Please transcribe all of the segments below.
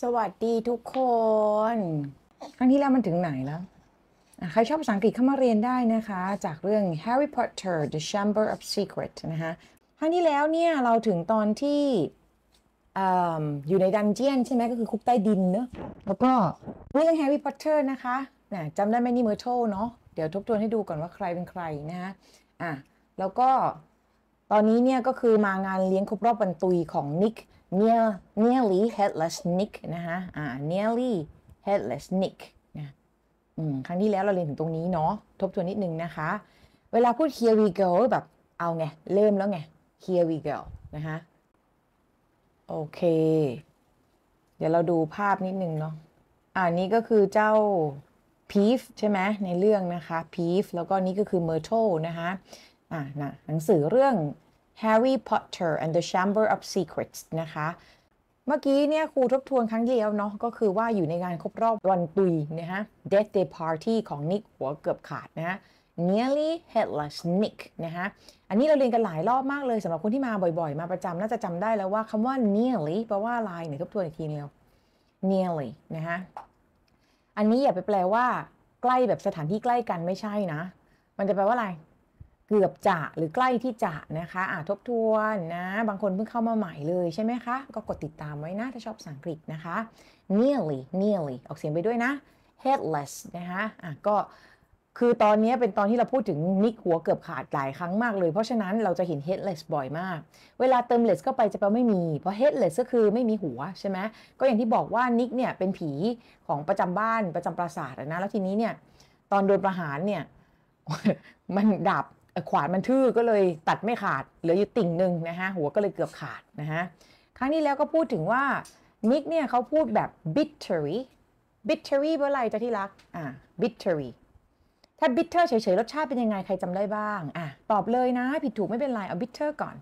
สวัสดีทุกคน ครั้งที่แล้วมันถึงไหนแล้วใครชอบภาษาอังกฤษเข้ามาเรียนได้นะคะ จากเรื่อง Harry Potter The Chamber of Secret นะคะครั้งที่แล้วเนี่ยเราถึงตอนที่อยู่ในดันเจียนใช่ไหมก็คือคุกใต้ดินเนอะแล้วก็เรื่อง Harry Potter นะคะนะจำได้ไหมนี่เมอร์โทเนาะเดี๋ยวทบทวนให้ดูก่อนว่าใครเป็นใครนะคะอ่ะแล้วก็ ตอนนี้เนี่ยก็คือมางานเลี้ยงครบรอบบรรตุยของนิก near nearly headless Nick นะคะอ่า nearly headless Nick นะอืมครั้งที่แล้วเราเรียนถึงตรงนี้เนาะทบทวนนิดนึงนะคะ เวลาพูด here we go แบบ เอาไง เริ่มแล้วไง here we go นะคะโอเค เดี๋ยวเราดูภาพนิดนึงเนาะ อ่า นี้ก็คือเจ้าพีฟใช่ไหมในเรื่องนะคะพีฟแล้วก็นี่ก็คือเมอร์โชนะคะอ่านะหนังสือเรื่อง Harry Potter and the Chamber of Secrets นะคะ เมื่อกี้ เนี่ย ครู ทบทวน ครั้ง เดียว เนาะก็คือว่าอยู่ในงานครบรอบ วันตุยนะฮะ Death Day Party ของนิกหัวเกือบขาด นะฮะ Nearly Headless Nick นะฮะ อันนี้เรา เรียน กัน หลาย รอบมากเลย สำหรับ คน ที่มาบ่อยๆ มาประจำ น่าจะจำได้ แล้ว ว่าคำว่า nearly แปลว่า อะไรเนี่ยทบทวน อีกที เดียว nearly นะฮะ อันนี้ อย่าไป แปลว่า ใกล้ แบบ สถานที่ใกล้กันไม่ใช่นะมันจะแปลว่าอะไรเกือบจะหรือใกล้ที่จะนะคะ อ่าทบทวนนะ บางคนเพิ่งเข้ามาใหม่เลยใช่ไหมคะ ก็กดติดตามไว้นะ ถ้าชอบภาษาอังกฤษนะคะ nearly nearly ออกเสียงไปด้วยนะ headless นะคะอ่ะก็คือตอนนี้เป็นตอนที่เราพูดถึง นิกหัวเกือบขาดหลายครั้งมากเลย เพราะฉะนั้นเราจะเห็น headless บ่อยมาก เวลาเติม less เข้าไปจะแปลไม่มี เพราะ headless ก็คือไม่มีหัวใช่ไหมก็อย่างที่บอกว่านิกเนี่ยเป็นผีของประจำบ้านประจำปราสาทนะ แล้วทีนี้เนี่ยตอนโดนประหารเนี่ยมันดับขวานมันทื่อก็เลยตัดไม่ขาด เหลืออยู่ติ่งหนึ่งนะฮะ หัวก็เลยเกือบขาดนะฮะ ครั้งนี้แล้วก็พูดถึงว่ามิกเนี่ยเขาพูดแบบ bittery bittery เมื่อไรจะที่รัก อ่า bittery ถ้า bitter เฉยๆ รสชาติเป็นยังไง ใครจำได้บ้าง อ่ะ ตอบเลยนะ ผิดถูกไม่เป็นไร เอา bitter ก่อน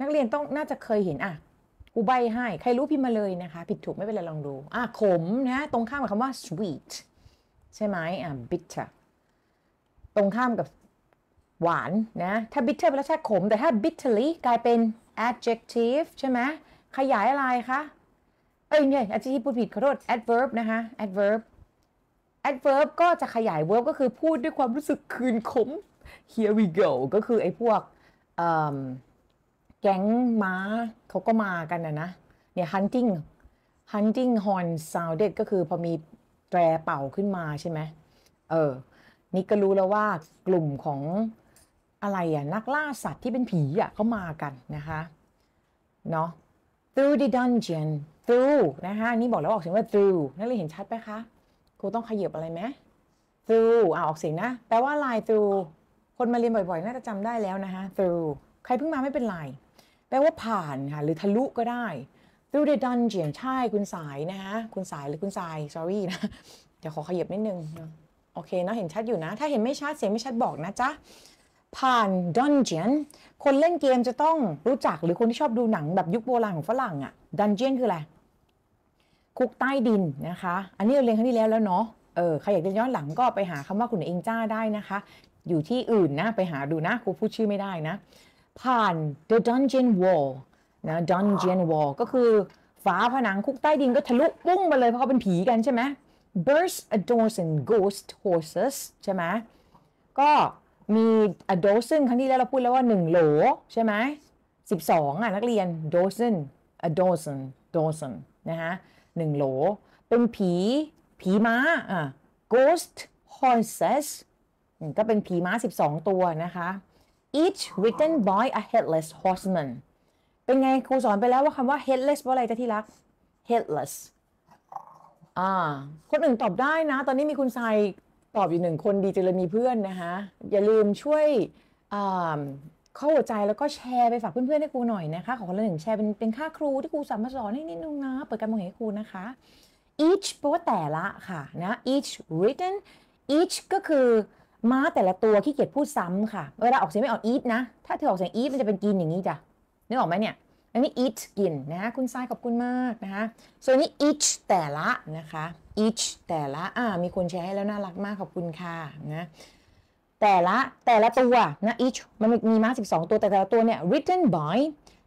นักเรียนต้องน่าจะเคยเห็นอ่ะกูใบให้ใครรู้พิมพ์มาเลยนะคะผิดถูกไม่เป็นไรลองดูอ่ะขมนะตรงข้ามกับคำว่า sweet ใช่ไหมอ่ะ bitter ตรงข้ามกับหวานนะ ถ้า bitter เป็นรสชาติขม แต่ถ้า bitterly กลายเป็น adjective ใช่ไหมขยายอะไรคะ เอ้ยเนี่ยอาจารย์พูดผิดขอโทษ adverb นะคะ adverb adverb ก็จะขยาย verb ก็คือ พูดด้วยความรู้สึกคืนขม here we go ก็คือ ไอ้พวกแก๊งม้าเขาก็มากันนะนะ เนี่ย hunting hunting horn sounded ก็คือพอมีแตรเป่าขึ้นมาใช่ไหมเออ นี่ก็รู้แล้วว่ากลุ่มของอะไรอ่ะ นักล่าสัตว์ที่เป็นผีอ่ะเขามากัน นะคะ เนาะ through the dungeon through นะคะนี่บอกแล้วออกเสียงว่า through นั่นเลยเห็นชัดไหมคะครูต้องขยับอะไรไหม through อ่าออกเสียงนะ แปลว่าลาย through คนมาเรียนบ่อยๆน่าจะจำได้แล้วนะคะ through ใครเพิ่งมาไม่เป็นไร แปลว่าผ่านค่ะ หรือทะลุก็ได้ through the dungeon ใช่คุณสายนะคะคุณสายหรือคุณสาย sorry นะจะขอขยับนิดนึงโอเคเนาะเห็นชัดอยู่นะ ถ้าเห็นไม่ชัดเสียงไม่ชัดบอกนะจ๊ะผ่านดันเจียนคนเล่นเกมจะต้องรู้จักหรือคนที่ชอบดูหนังแบบยุคโบราณของฝรั่งอะ่ะดันเจียนคืออะไร คุกใต้ดิน นะคะ อันนี้เราเรียนครั้งที่แล้วแล้วเนาะเออ ใครอยากจะย้อนหลังก็ไปหาคำว่าคุณเองจ้าได้นะคะ อยู่ที่อื่นนะ ไปหาดูนะครูพูดชื่อไม่ได้นะผ่าน the dungeon wall นะ dungeon wall ก็คือฝาผนังคุกใต้ดินก็ทะลุปุ้งมาเลยเพราะเขาเป็นผีกันใช่ไหม burst a doors and ghost horses ใช่ไหมก็มีด d o ซ e n ครั้งที่แล้วเราพูดแล้วว่า 1 โหลใช่ไหมสิบสองอ่ะ นักเรียน d o z e น a d o z e ด dozen นะคะหนึ่งโหลเป็นผี ผีม้าอ่ะ ghost horses ก็เป็นผีม้า 12 ตัวนะคะ each written by a headless horseman เป็นไงครูสอนไปแล้วว่าคำว่า headless เพราอะไรจะที่รัก headless อ่าคนอื่นตอบได้นะตอนนี้มีคุณทรายตอบอยู่หนึ่งคนดีเะรลยมีเพื่อนนะคะอย่าลืมช่วยเข้าหัวใจแล้วก็แชร์ไปฝากเพื่อนๆให้ครูหน่อยนะคะ ของคนละหนึ่งแชร์เป็นเป็นค่าครูที่ครูสามารถสอนให้นิดนึงนะ เปิดการมองเห็นให้ครูนะคะ each แปลว่าแต่ละค่ะนะ each written each ก็คือม้าแต่ละตัวขี้เกียจพูดซ้ำ ค่ะ เวลาออกเสียงไม่ออก eat นะถ้าเธอออกเสียง eat มันจะเป็นกินอย่างนี้จ้ะนึกออกไหมเนี่ยอันนี้ eat กินนะคุณทรายขอบคุณมากนะคะ ส่วนนี้ each แต่ละนะคะ each แต่ละอ่ามีคนแชร์ให้แล้วน่ารักมากขอบคุณค่ะนะแต่ละ แต่ละตัวนะ each มันมีมาสิบสองตัวแต่แต่ละตัวเนี่ย written by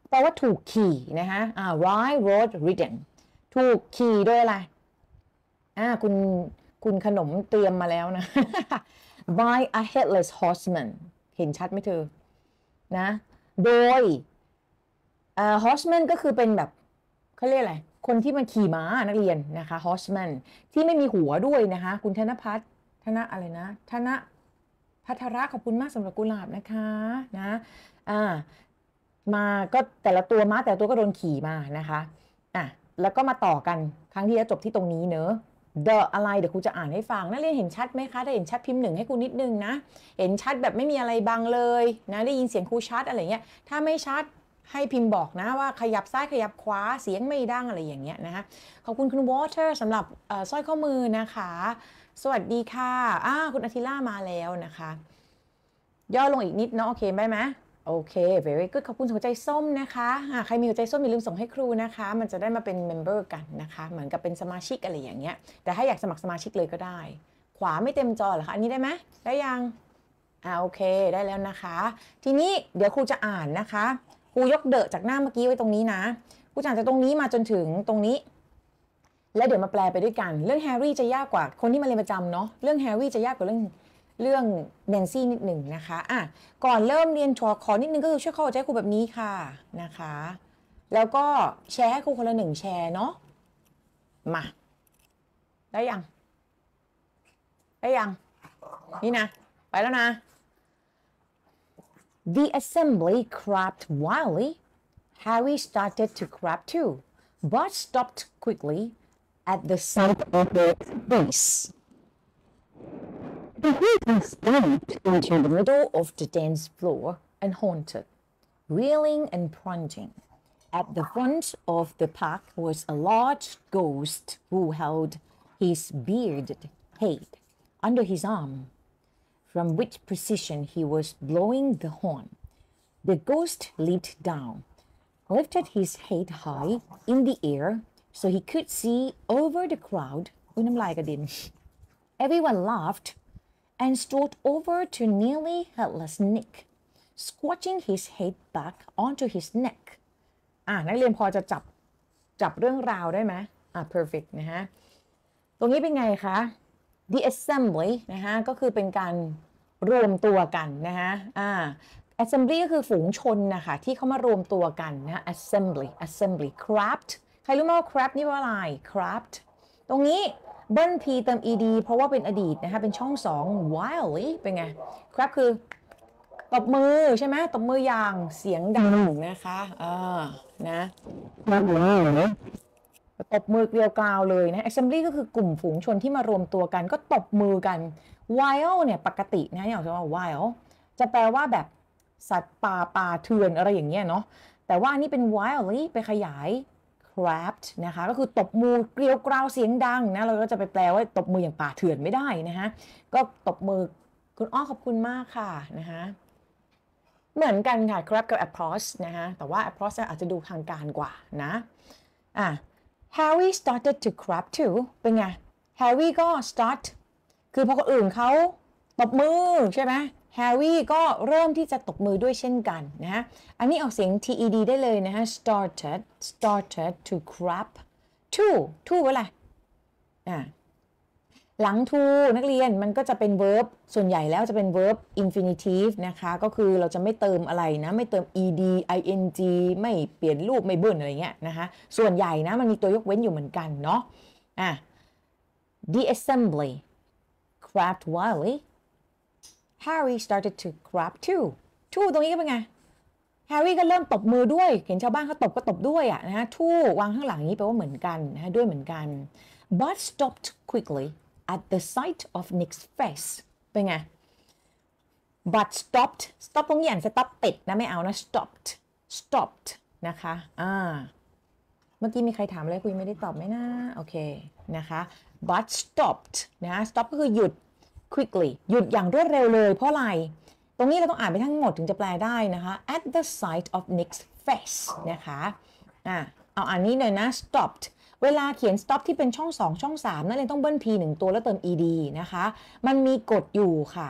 แปลว่าถูกขี่ นะคะอ่า r i h y road written ถูกขี่ด้วยอะไรอ่าคุณคุณขนมเตรียมมาแล้วนะ by a headless horseman เห็นชัดไหมเธอ นะ โดย uh, horseman ก็คือเป็นแบบเขาเรียกอะไรคนที่มันขี่ม้านักเรียนนะคะฮอชแมนที่ไม่มีหัวด้วยนะคะ คุณธนพัฒน์ธนอะไรนะธนพัทระขอบคุณมากสำหรับกุหลาบนะคะนะอ่ามาก็แต่ละตัวม้าแต่ละตัวก็โดนขี่มานะคะอ่ะแล้วก็มาต่อกันครั้งที่จะจบที่ตรงนี้เนอะ the อะไรเดี๋ยวครูจะอ่านให้ฟังนักเรียนเห็นชัดไหมคะถ้าเห็นชัดพิมพ์หนึ่งให้ครูนิดนึงนะเห็นชัดแบบไม่มีอะไรบังเลยนะได้ยินเสียงครูชัดอะไรเงี้ยถ้าไม่ชัดให้พิมพ์บอกนะว่าขยับซ้ายขยับขวาเสียงไม่ดังอะไรอย่างเงี้ยนะคะขอบคุณคุณวอเตอร์สำหรับสร้อยข้อมือนะคะ สวัสดีค่ะอ่าคุณอาทิล่ามาแล้วนะคะ ย่อลงอีกนิดเนาะโอเคได้ไหมโอเค very good ขอบคุณหัวใจส้มนะคะะใครมีหัวใจส้มอย่าลืมส่งให้ครูนะคะ มันจะได้มาเป็นเมมเบอร์กันนะคะ เหมือนกับเป็นสมาชิกอะไรอย่างเงี้ยแต่ถ้าอยากสมัครสมาชิกเลยก็ได้ ขวาไม่เต็มจอเหรอคะอันนี้ได้ไหมได้ยังอ่าโอเค ได้แล้วนะคะ ทีนี้เดี๋ยวครูจะอ่านนะคะกูยกเดอะจากหน้าเมื่อกี้ไว้ตรงนี้นะกูจากจากตรงนี้มาจนถึงตรงนี้ และเดี๋ยวมาแปลไปด้วยกัน เรื่องแฮร์รี่จะยากกว่าคนที่มาเรียนประจำเนาะ เรื่องแฮร์รี่จะยากกว่าเรื่องเรื่องเนนซี่นิดหนึ่งนะคะอ่ะก่อนเริ่มเรียนชัวขอนิดนึงก็คือช่วยเข้าใจครูแบบนี้ค่ะ นะคะ แล้วก็แชร์ให้ครูคนละหนึ่งแชร์เนาะ มาได้ยังได้ยัง นี่นะ ไปแล้วนะ The assembly crapped wildly. Harry started to crap too, but stopped quickly at the sight of the base. The vehicle stamped into the middle of the dance floor and haunted, reeling and plunging. At the front of the park was a large ghost who held his bearded head under his arm from which position he was blowing the horn. The ghost leaped down, lifted his head high in the air so he could see over the crowd. Everyone laughed and strolled over to nearly headless Nick, squatching his head back onto his neck. Ah, perfect นะฮะตรงนี้เป็นไงคะ the assembly นะคะก็คือเป็นการ รวมตัวกันนะคะอ่า assembly ก็คือฝูงชนนะคะที่เขามารวมตัวกันนะ assembly assembly craft ใครรู้ไหมว่า craft นี่ว่าอะไร craft ตรงนี้เบิ้ลีเติม ed เพราะว่าเป็นอดีตนะคะเป็นช่องสอง w i l e เป็นไง craft คือ ตบมือใช่ไหมตบมืออย่างเสียงดังนะคะอ่านะตบมือเกลียวกราวเลยนะ assembly ก็คือกลุ่มฝูงชนที่มารวมตัวกัน ก็ตบมือกัน while เนี่ยปกตินะอย่างเช่นว่า while จะแปลว่าแบบสัตว์ป่าป่าเถื่อนอะไรอย่างเงี้ยเนาะแต่ว่านี่เป็น wildly ไปขยาย c r a p p นะคะก็คือตบมือเกลียวกราวเสียงดังนะเราก็จะไปแปลว่าตบมืออย่างป่าเถื่อนไม่ได้นะคะก็ตบมือคุณ อ้อขอบคุณมากค่ะนะคะเหมือนกันค่ะค r a บกับ a p p o a c s นะคะแต่ว่า a p p o a c s อาจจะดูทางการกว่านะอ่ะ Harry started to clap too เป็นไง Harry ก็ start คือพอคนอื่นเขาตบมือใช่ไหม Harry ก็เริ่มที่จะตบมือด้วยเช่นกันนะฮะ อันนี้ออกเสียง TED ได้เลยนะฮะ started started to clap too too อะไรอ่าหลัง to นักเรียนมันก็จะเป็น verb ส่วนใหญ่แล้วจะเป็น verb infinitive นะคะ ก็คือเราจะไม่เติมอะไรนะ ไม่เติม ed ing ไม่เปลี่ยนรูปไม่เบิ้ลอะไรเงี้ยนะคะ ส่วนใหญ่นะมันมีตัวยกเว้นอยู่เหมือนกันเนาะอ่ะ the assembly c r a p p e d wildly Harry started to c r a p too too ตรงนี้ก็เป็นไง Harry ก็เริ่มตบมือด้วย เห็นชาวบ้านเขาตบก็ตบด้วยอะนะ too วางข้างหลังนี้แปลว่าเหมือนกันนะด้วยเหมือนกัน but stopped quickly at the sight of Nick's face เป็นไง but stopped stop ตงนี้อ่ยน stop ติดนะไม่เอานะ stopped stopped นะคะ อ่า เมื่อกี้มีใครถามอะไรคุยไม่ได้ตอบไหมนะ โอเค นะคะ but stopped นะ stop ก็คือหยุด quickly หยุดอย่างรวดเร็วเลย เพราะอะไร ตรงนี้เราต้องอ่านไปทั้งหมดถึงจะแปลได้นะคะ at the sight of Nick's face นะคะ อ่าเอาอันนี้หน่อยนะ stopped เวลาเขียน stop ที่เป็นช่อง 2 ช่อง3นั่นเลยต้องเบิ้ล p 1 ตัวแล้วเติม ed นะคะ มันมีกฎอยู่ค่ะ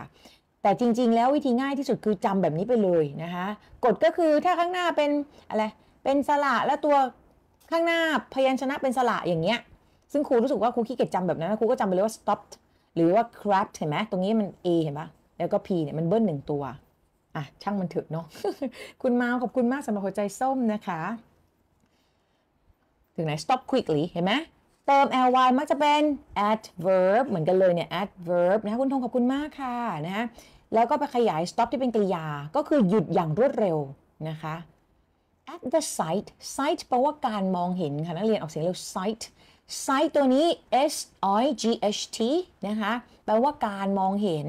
แต่จริง ๆ แล้ววิธีง่ายที่สุดคือจำแบบนี้ไปเลยนะคะ กฎก็คือถ้าข้างหน้าเป็นอะไร เป็นสระและตัวข้างหน้าพยัญชนะเป็นสระอย่างเงี้ย ซึ่งครูรู้สึกว่าครูขี้เกียจจำแบบนั้น ครูก็จำไปเลยว่า stop หรือว่า crab เห็นไหมตรงนี้มัน a เห็นปะแล้วก็ p เนี่ยมันเบิ้ลหนึ่งตัว อ่ะช่างมันเถอะเนาะ คุณมาขอบคุณมากสำหรับหัวใจส้มนะคะถึงไหน stop quickly เห็นไหม เติม ly มักจะเป็น adverb เหมือนกันเลยเนี่ย adverb นะคุณธงขอบคุณมากค่ะนะฮะ แล้วก็ไปขยาย stop ที่เป็นกริยา ก็คือหยุดอย่างรวดเร็วนะคะ at the s i g h t s i g h t แปลว่าการมองเห็นค่ะ นักเรียนออกเสียงเร็ว s i g h t s i g h t ตัวนี้ s i g h t นะคะ แปลว่าการมองเห็น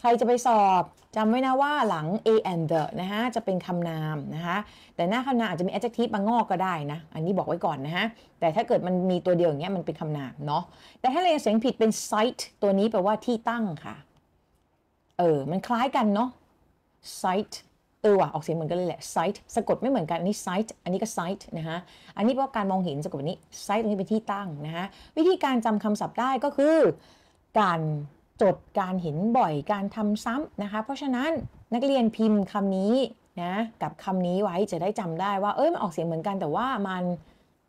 ใครจะไปสอบจำไว้นะว่าหลัง a and the นะคะจะเป็นคำนาม นะคะแต่หน้าคำนามอาจจะมี adjective มางอกก็ได้นะอันนี้บอกไว้ก่อนนะคะแต่ถ้าเกิดมันมีตัวเดียวอย่างเงี้ยมันเป็นคำนามเนาะแต่ถ้าเรียนเสียงผิดเป็น site ตัวนี้แปลว่าที่ตั้งค่ะเออมันคล้ายกันเนาะ site เออว่ะออกเสียงเหมือนกันเลยแหละ sight สะกดไม่เหมือนกันอันนี้ sight อันนี้ก็ sight นะคะอันนี้เพราะการมองเห็นสะกดนี้ sight ตรงนี้เป็นที่ตั้งนะคะวิธีการจำคำศัพท์ได้ก็คือ การจดการเห็นบ่อยการทำซ้ำนะคะ เพราะฉะนั้นนักเรียนพิมพ์คำนี้นะกับคำนี้ไว้จะได้จำได้ว่าเอ้ยมันออกเสียงเหมือนกันแต่ว่ามัน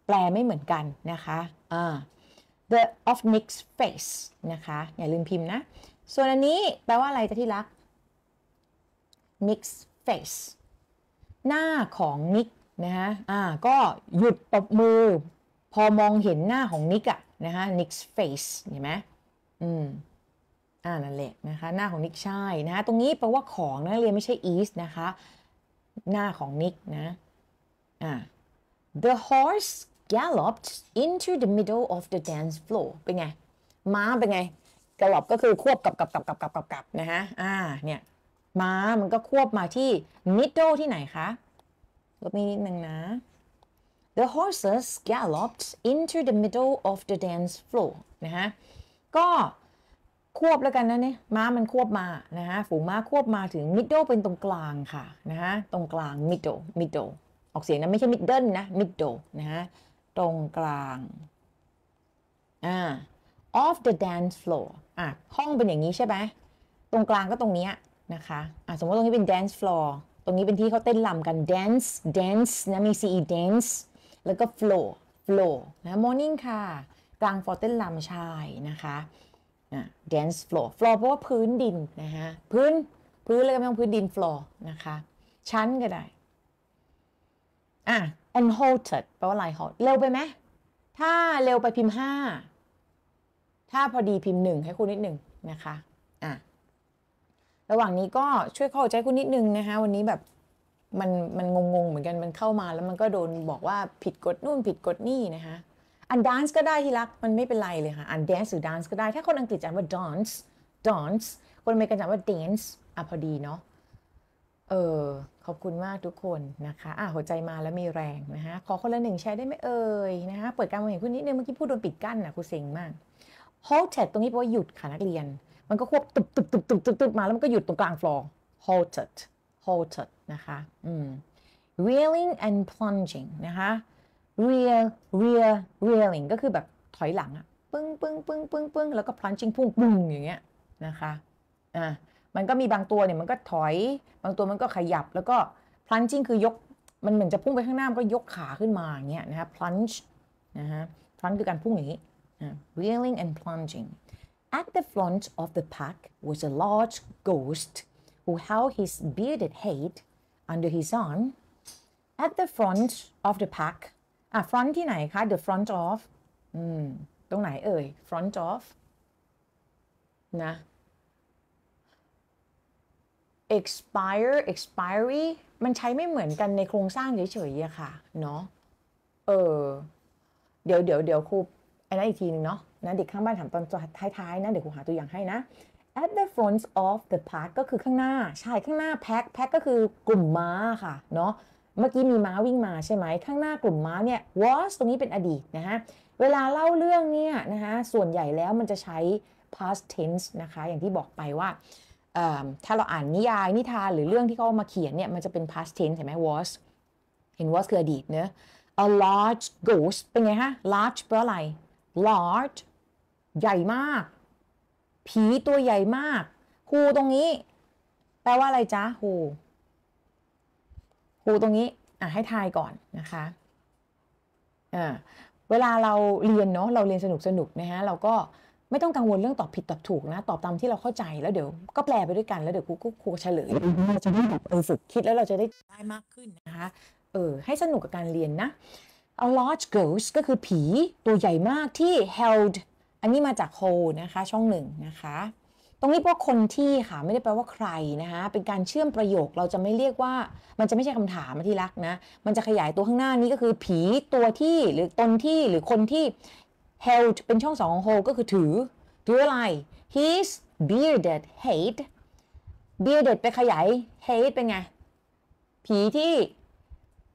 แปลไม่เหมือนกันนะคะอ่า the of Nick's face นะคะอย่าลืมพิมพ์นะส่วนอันนี้แปลว่าอะไรจะที่รัก Nick's face หน้าของ nick นะฮะอ่าก็หยุดตบมือ พอมองเห็นหน้าของ nick อะนะคะ Nick's face เห็นไหมอืมอ่านั่นแหละนะคะ หน้าของนิกใช่นะตรงนี้แปลว่าของนะเรียนไม่ใช่ is นะคะ หน้าของนิกนะอ่า the horse galloped into the middle of the dance floor เป็นไงม้าเป็นไง gallop ก็คือ ควบกับกับกับกับกับกับกับนะฮะอ่าเนี่ยม้ามันก็ควบมาที่ middle ที่ไหนคะลดไปนิดนึงนะ The horses galloped into the middle of the dance floor นะฮะก็ควบแล้วกันนะเนี่ยม้ามันควบมา นะฮะฝูงม้าควบมาถึงมิดเดิลเป็นตรงกลางค่ะ นะฮะตรงกลางมิดเดิลมิดเดิลออกเสียงนะไม่ใช่มิดเดิลนะมิดเดิลนะฮะตรงกลางอ่า off the dance floor อ่ะห้องเป็นอย่างนี้ใช่ไหมตรงกลางก็ตรงนี้นะคะอ่ะสมมติตรงนี้เป็น dance floor ตรงนี้เป็นที่เขาเต้นลำกัน dance dance นะมี ce dance แล้วก็ floor floor นะ morning ค่ะกลางฟอร์เต้นลำชายนะคะ dense floor floor เพราะว่าพื้นดินนะฮะพื้น พื้นเลยก็ไม่ต้องพื้นดิน floor นะคะ ชั้นก็ได้อ่ะ unhalted แปลว่าอะไร halt เร็วไปไหมถ้าเร็วไปพิมพ์ 5 ถ้าพอดีพิมพ์ 1 ให้คุณนิดหนึ่งนะคะอ่ะระหว่างนี้ก็ช่วยเข้าใจคุณนิดหนึ่งนะคะ วันนี้แบบ มันมันงงๆเหมือนกัน มันเข้ามาแล้วมันก็โดนบอกว่าผิดกฎนู่นผิดกฎนี่นะคะอันดานซ์ก็ได้ที่รักมันไม่เป็นไรเลยค่ะอันแดนซ์หรือดานซ์ก็ได้ ถ้าคนอังกฤษจะนว่าดอนซ์ดอนซ์คนอเมริกันจะว่าแดนซ์อ่ะพอดีเนาะเออขอบคุณมากทุกคนนะคะ อ่ะ หัวใจมาแล้วมีแรงนะคะ ขอคนละหนึ่งแชร์ได้ไหมเอ่ยนะคะเปิดการมองเห็นคุณนิดนึงเมื่อกี้พูดโดนปิดกั้นนะคุณเซ็งมาก halted ตรงนี้แปลว่าหยุดค่ะนักเรียน มันก็ควบตุบตุบตุบตุบตุบตุบมาแล้วมันก็หยุดตรงกลางฟลอร์ halted halted นะคะอืม reeling and plunging นะคะ rear rear rearing ก็คือแบบถอยหลังอะปึ้งปึ้งปึ้งปึ้งปึ้งแล้วก็ plunging พุ่งปึ้งอย่างเงี้ยนะคะอ่ะมันก็มีบางตัวเนี่ย มันก็ถอย บางตัวมันก็ขยับแล้วก็ plunging คือยกมันเหมือนจะพุ่งไปข้างหน้า มันก็ยกขาขึ้นมาอย่างเงี้ยนะคะ plunge นะฮะ plunge คือการพุ่งอย่างนี้ reeling and plunging At the front of the pack was a large ghost who held his bearded head under his arm. At the front of the pack อ่ะ front ที่ไหนคะ the front of อืมตรงไหน เอ่ย front of นะ expire expiry มันใช้ไม่เหมือนกันในโครงสร้างเฉยๆอะค่ะเนาะ เออเดี๋ยวเดี๋ยวเดี๋ยวครูอันนั้นอีกทีนึงเนาะนะเด็กข้างบ้านถามตอนท้ายๆนะ เดี๋ยวครูหาตัวอย่างให้นะ at the front of the pack ก็คือข้างหน้า ใช่ข้างหน้า pack pack ก็คือกลุ่มม้าค่ะเนาะเมื่อกี้มีม้าวิ่งมาใช่ไหมข้างหน้ากลุ่มม้าเนี่ย was ตรงนี้เป็นอดีตนะฮะเวลาเล่าเรื่องเนี่ยนะคะส่วนใหญ่แล้วมันจะใช้ past tense นะคะ อย่างที่บอกไปว่าถ้าเราอ่านนิยายนิทานหรือเรื่องที่เขามาเขียนเนี่ยมันจะเป็น past tense เห็นไหม was เห็น was คืออดีตเนอะ a large ghost เป็นไงฮะ large แปลว่าอะไร large ใหญ่มาก ผีตัวใหญ่มากครูตรงนี้ แปลว่าอะไรจ๊ะครูปูตรงนี้อ่ะให้ทายก่อนนะคะอ่าเวลาเราเรียนเนาะเราเรียนสนุกสนุกนะฮะ เราก็ไม่ต้องกังวลเรื่องตอบผิดตอบถูกนะ ตอบตามที่เราเข้าใจแล้วเดี๋ยวก็แปลไปด้วยกันแล้วเดี๋ยวครูก็ครูเฉลย เราจะได้แบบเออฝึกคิดแล้วเราจะได้ได้มากขึ้นนะคะ เออ ให้สนุกกับการเรียนนะ A large ghost ก็คือผีตัวใหญ่มากที่ held อันนี้มาจาก hold นะคะ ช่องหนึ่งนะคะต้องเรียกว่าคนที่ค่ะไม่ได้แปลว่าใครนะคะเป็นการเชื่อมประโยคเราจะไม่เรียกว่า มันจะไม่ใช่คำถามที่รักนะ มันจะขยายตัวข้างหน้านี้ก็คือผีตัวที่หรือตนที่หรือคนที่ held เป็นช่องสองของ hold ก็คือถือถืออะไร his bearded h a t e bearded ไปขยาย h a t e เป็นไง ผีที่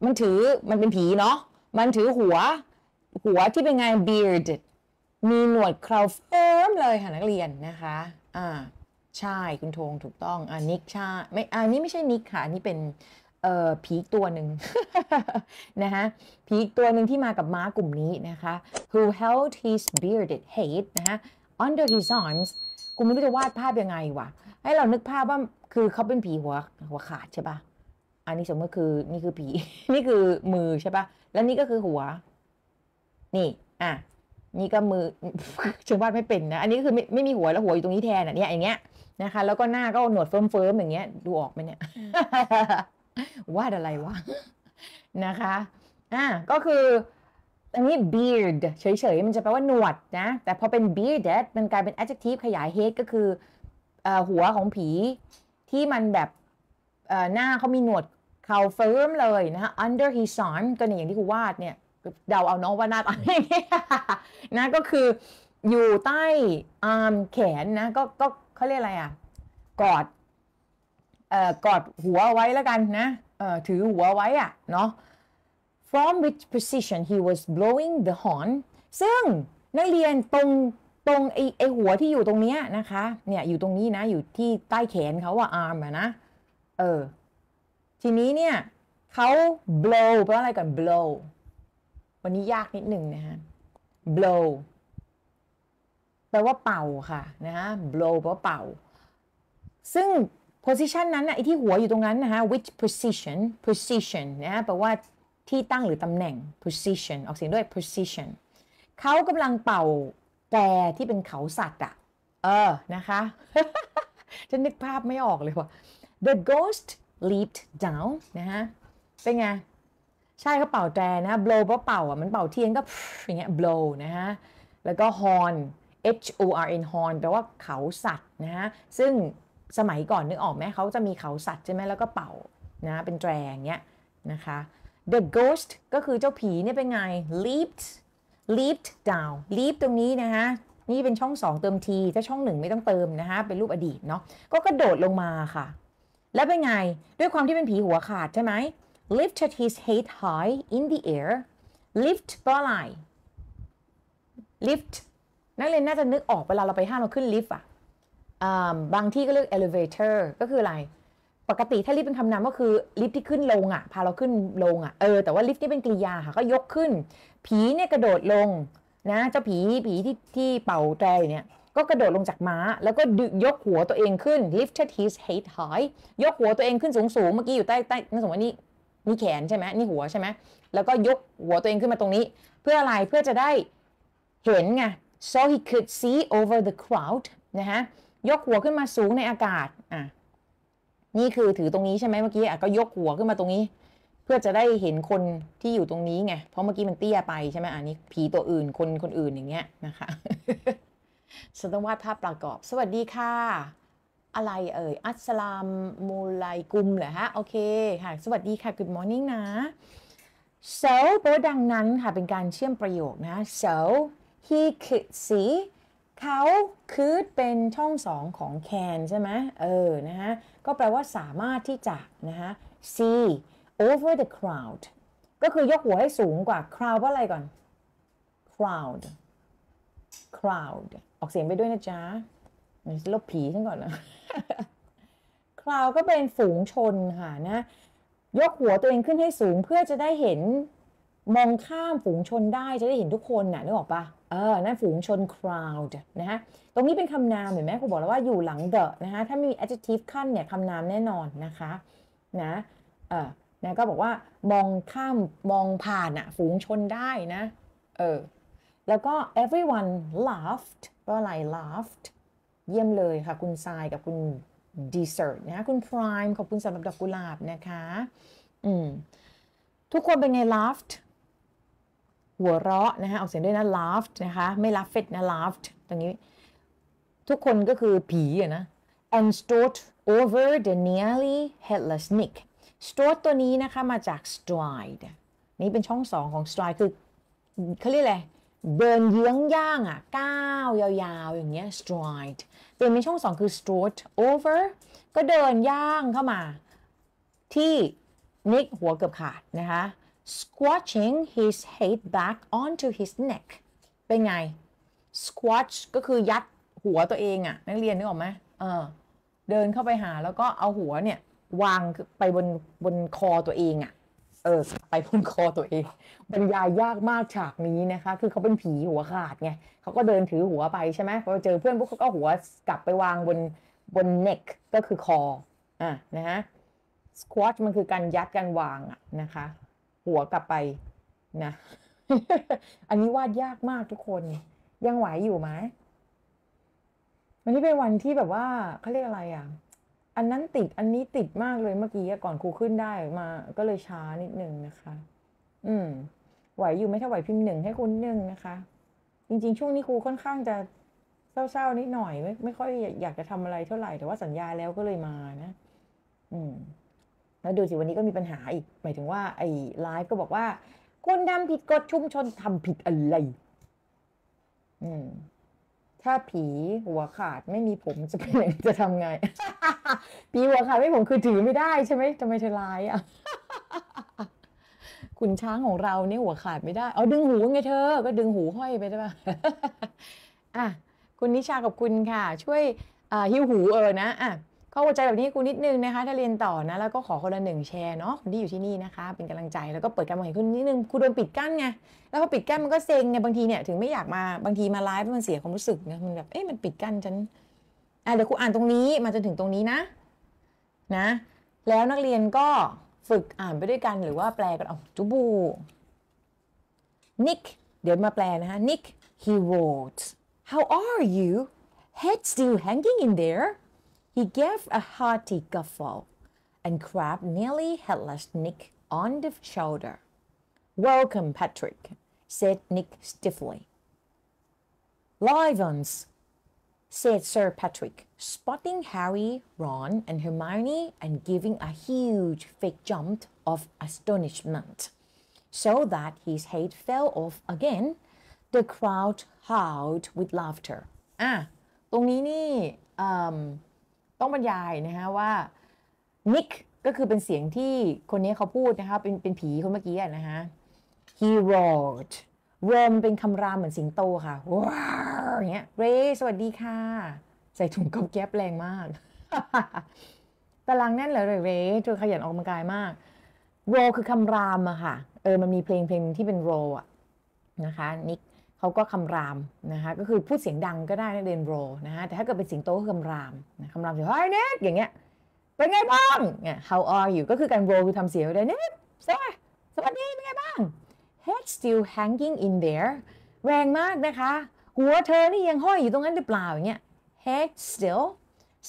มันถือมันเป็นผีเนาะมันถือหัว หัวที่เป็นไง bearded มีหนวดเคราเฟิร์มเลยค่ะนักเรียนนะคะอ่า ใช่ คุณธงถูกต้องอ่านิกใช่ไม่อันนี้ไม่ใช่นิกค่ะนี่เป็น เอ่อผีตัวหนึ่งนะคะผีตัวหนึ่งที่มากับม้ากลุ่มนี้นะคะ who held his bearded head นะคะ under his arms กูไม่รู้จะวาดภาพยังไงวะ ให้เรานึกภาพว่าคือเขาเป็นผีหัว หัวขาดใช่ปะอันนี้สมมติคือนี่คือผี นี่คือมือใช่ป่ะ แล้วนี่ก็คือหัว นี่อ่ะนี่ก็มือฉับวาดไม่เป็นนะ อันนี้คือไม่ไม่มีหัวแล้วหัวอยู่ตรงนี้แทนอ่ะเนี่ยอย่างเงี้ยนะคะแล้วก็หน้าก็หนวดเฟิร์มๆอย่างเงี้ยดูออกไหมเนี่ยวาดอะไรวะนะคะอ่ะก็คือ อันนี้ beard เฉยๆมันจะแปลว่าหนวดนะ แต่พอเป็น bearded มันกลายเป็น adjective ขยาย head ก็คืออหัวของผีที่มันแบบ หน้าเขามีหนวดเขาเฟิร์มเลยนะคะ under his arm ก็เนี่ยอย่างที่กูวาดเนี่ยเดาเอาน้องว่าหน้าตาอย่างนี้นะก็คืออยู่ใต้อาร์มแขนนะก็ก็เขาเรียกอะไรอ่ะ กอดเอ่อกอดหัวไว้แล้วกันนะเอ่อถือหัวไว้อ่ะเนาะ from which position he was blowing the horn ซึ่งนักเรียนตรง ตรงไอไอหัวที่อยู่ตรงเนี้ยนะคะเนี่ยอยู่ตรงนี้นะอยู่ที่ใต้แขนเขาว่าอารอะนะ เออ ทีนี้เนี่ยเขา blow แปลว่าอะไรกัน blow วันนี้ยากนิดหนึ่งนะฮะ blow แปลว่าเป่าค่ะ นะฮะ blow แปลว่าเป่า ซึ่ง position นั้นนะไอที่หัวอยู่ตรงนั้นนะฮะ which position position นะแปลว่าที่ตั้งหรือตำแหน่ง position ออกเสียงด้วย position เขากำลังเป่าแกที่เป็นเขาสัตว์อะเออ นะคะ จะนนึกภาพไม่ออกเลยว่ะ the ghost leaped down นะฮะ เป็นไงใช่เขาเป่าแตรนะ blow เพราะเป่าอ่ะมันเป่าเทียนก็อย่างเงี้ย blow นะฮะ แล้วก็ horn H O R N horn แปลว่าเขาสัตว์นะฮะ ซึ่งสมัยก่อนนึกออกไหมเขาจะมีเขาสัตว์ใช่ไหมแล้วก็เป่านะเป็นแตรงเงี้ยนะคะ the ghost ก็คือเจ้าผีเนี่ยเป็นไง leaped leaped down leap ตรงนี้นะฮะนี่เป็นช่อง 2 เติม t ถ้าช่องหนึ่งไม่ต้องเติมนะคะเป็นรูปอดีตเนาะก็กระโดดลงมาค่ะแล้วเป็นไงด้วยความที่เป็นผีหัวขาดใช่ไหม lifted his head high in the air lift เพาอะไร lift นักเรียนน่าจะนึกออกเวลาเราไปห้างเราขึ้นลิฟต์อ่ะ บางที่ก็เรียก elevator ก็คืออะไร ปกติถ้าลิฟต์เป็นคำนามก็คือลิฟต์ที่ขึ้นลงอ่ะ พาเราขึ้นลงอ่ะ เออแต่ว่าลิฟต์นี่เป็นกริยาค่ะ ก็ยกขึ้น ผีเนี่ยกระโดดลง นะเจ้าผีผีที่ที่เป่าแตรยเนี่ย ก็กระโดดลงจากม้าแล้วก็ดึยกหัวตัวเองขึ้น lifted his head high ยกหัวตัวเองขึ้นสูงสูงเมื่อกี้อยู่ใต้ใต้นั่นสมมตินี่นี่แขนใช่ไหมนี่หัวใช่ไหมแล้วก็ยกหัวตัวเองขึ้นมาตรงนี้เพื่ออะไรเพื่อจะได้เห็นไง so he could see over the crowd นะฮะยกหัวขึ้นมาสูงในอากาศ อ่ะ นี่คือถือตรงนี้ใช่ไหมเมื่อกี้อ่ะก็ยกหัวขึ้นมาตรงนี้ เพื่อจะได้เห็นคนที่อยู่ตรงนี้ไงเพราะเมื่อกี้มันเตี้ยไปใช่ไหมอันนี้ผีตัวอื่นคนคนอื่นอย่างเงี้ยนะคะสนต้องวาดภาพประกอบสวัสดีค่ะอะไรเอ่ย อัสลามมูลไลกุมเหรอฮะ โอเคค่ะสวัสดีค่ะ Good morning นะ so เพราะดังนั้นค่ะ เป็นการเชื่อมประโยคนะ so he could see เขาคือเป็นช่องสองของ can ใช่ไหมเออนะฮะ ก็แปลว่าสามารถที่จะนะฮะ see over the crowd ก็คือยกหัวให้สูงกว่า crowd ว่าอะไรก่อน crowd crowd ออกเสียงไปด้วยนะจ๊ะลบผีฉันก่อนนะคลาวก็เป็น ฝูงชนค่ะนะ ยกหัวตัวเองขึ้นให้สูงเพื่อจะได้เห็น มองข้ามฝูงชนได้จะได้เห็นทุกคนน่ะนึกออกปะเออ นั่นฝูงชน crowd นะฮะ ตรงนี้เป็นคำนามเห็นไหมครูบอกแล้วว่าอยู่หลัง the นะคะถ้ามี adjective ขั้นเนี่ยคำนามแน่นอนนะคะนะเออนะก็บอกว่ามองข้าม มองผ่านอะฝูงชนได้นะ เออ แล้วก็ everyone laughed ก็อะไร laughed เยี่ยมเลยค่ะคุณทรายกับคุณดีเซอร์นะคคุณพรายขอบคุณสำหรับดอกกุหลาบนะคะ อืม ทุกคนเป็นไงลาฟต์หัวเราะนะคะออกเสียงด้วยนะลาฟต์นะคะ ไม่ลาฟเฟตนะลาฟต์ตรงนี้ ทุกคนก็คือผีอะนะ and s t o r d over the nearly headless Nick s t o r d ตัวนี้นะคะมาจาก stride นี่เป็นช่องสองของ stride คือเขาเรียกอะไรเดินเยื้องย่างอ่ะก้าว ยาวๆอย่างเงี้ย stride ตัวมีช่องสองคือ s t r i d e over ก็เดินย่างเข้ามา ที่ นิก หัวเกือบขาด นะคะ squatching his head back onto his neck เป็นไง squatch ก็คือยัดหัวตัวเองอ่ะนักเรียนนึกออกไหมเออเดินเข้าไปหาแล้วก็เอาหัวเนี่ย วางไปบนบนคอตัวเองอ่ะเออไปบนคอ ตัวเอง บรรยายยากมากฉากนี้นะคะ คือเขาเป็นผีหัวขาดไงเขาก็เดินถือหัวไปใช่ไหมพอเจอเพื่อนพวกเขาก็หัวกลับไปวางบนบน neck ก็คือคอ อ่ะ นะฮะ squat มันคือการยัดการวางอะนะคะ หัวกลับไปนะ อันนี้วาดยากมากทุกคน ยังไหวอยู่ไหมวันนี้เป็นวันที่แบบว่าเขาเรียกอะไรอ่ะอันนั้นติดอันนี้ติดมากเลยเมื่อกี้ก่อนครูขึ้นได้มาก็เลยช้านิดนึงนะคะ อืมไหวอยู่ไม่ท่าไหวพิมพ์หนึ่งให้คุณหนึ่งนะคะ จริงๆช่วงนี้ครูค่อนข้างจะเศร้าๆนิดหน่อยไม่ไม่ค่อยอยากจะทำอะไรเท่าไหร่แต่ว่าสัญญาแล้วก็เลยมานะ อืมแล้วดูสิวันนี้ก็มีปัญหาอีกหมายถึงว่าไอ้ไลฟ์ก็บอกว่าคนทำผิดกฎชุมชนทำผิดอะไร อืมถ้าผีหัวขาดไม่มีผมจะเป็นจะทำไงผีหัวขาดไม่ผมคือถือไม่ได้ใช่ไหมทำไมเธอร้ายอ่ะ คุณช้างของเราเนี่ยหัวขาดไม่ได้เอาดึงหูไงเธอ ก็ดึงหูห้อยไปได้ปะอ่ะคุณนิชากับคุณค่ะ ช่วยอ่าหิ้วหูเออนะอ่ะข้อใจแบบนี้กูนิดนึงนะคะถ้าเรียนต่อนะแล้วก็ขอคนละหนึ่งแชร์เนาะคนที่อยู่ที่นี่นะคะเป็นกำลังใจแล้วก็เปิดการมองเห็นคุณนิดนึงคุณโดนปิดกั้นไงแล้วพอปิดกั้นมันก็เซ็งไงบางทีเนี่ยถึงไม่อยากมาบางทีมาไลฟ์มันเสียความรู้สึกนะมันแบบเอ๊ะมันปิดกั้นฉันอ่ะเดี๋ยวคุณอ่านตรงนี้มาจนถึงตรงนี้นะนะ แล้วนักเรียนก็ฝึกอ่านไปด้วยกันหรือว่าแปลกันเอาจุบูนิกเดี๋ยวมาแปลนะคะนิก he wrote how are you head still hanging in there He gave a hearty guffaw and grabbed nearly headless Nick on the shoulder. Welcome, Patrick, said Nick stiffly. Livons, said Sir Patrick, spotting Harry, Ron, and Hermione and giving a huge fake jump of astonishment. So that his head fell off again, the crowd howled with laughter. Ah, um. ต้องบรรยายนะฮะว่านิกก็คือเป็นเสียงที่คนนี้เขาพูดนะคะเป็นเป็นผีคนเมื่อกี้นะฮะ he roared roar มเป็นคำรามเหมือนสิงโตค่ะว้าวอย่างเงี้ยเรสวัสดีค่ะใส่ถุงกับแก๊บแรงมากตารางแน่นเลยเรเธอขยันออกกำลังกายมากโรคือคำรามอะค่ะเออมันมีเพลงเพลงที่เป็นโรอะนะคะนิกเขาก็คำราม นะคะ ก็คือพูดเสียงดังก็ได้นะเดนโรนะฮะ แต่ถ้าเกิดเป็นสิงโตก็คำรามคำรามเสียงเฮ้ยเน็ตอย่างเงี้ยเป็นไงบ้างเนี่ย how are you ก็คือการโรคือทำเสียงเลยเน็ตสวัสดสวัสดี เป็นไงบ้าง head still hanging in there แรงมากนะคะ หัวเธอนี่ยังห้อยอยู่ตรงนั้นหรือเปล่า อย่างเงี้ย head still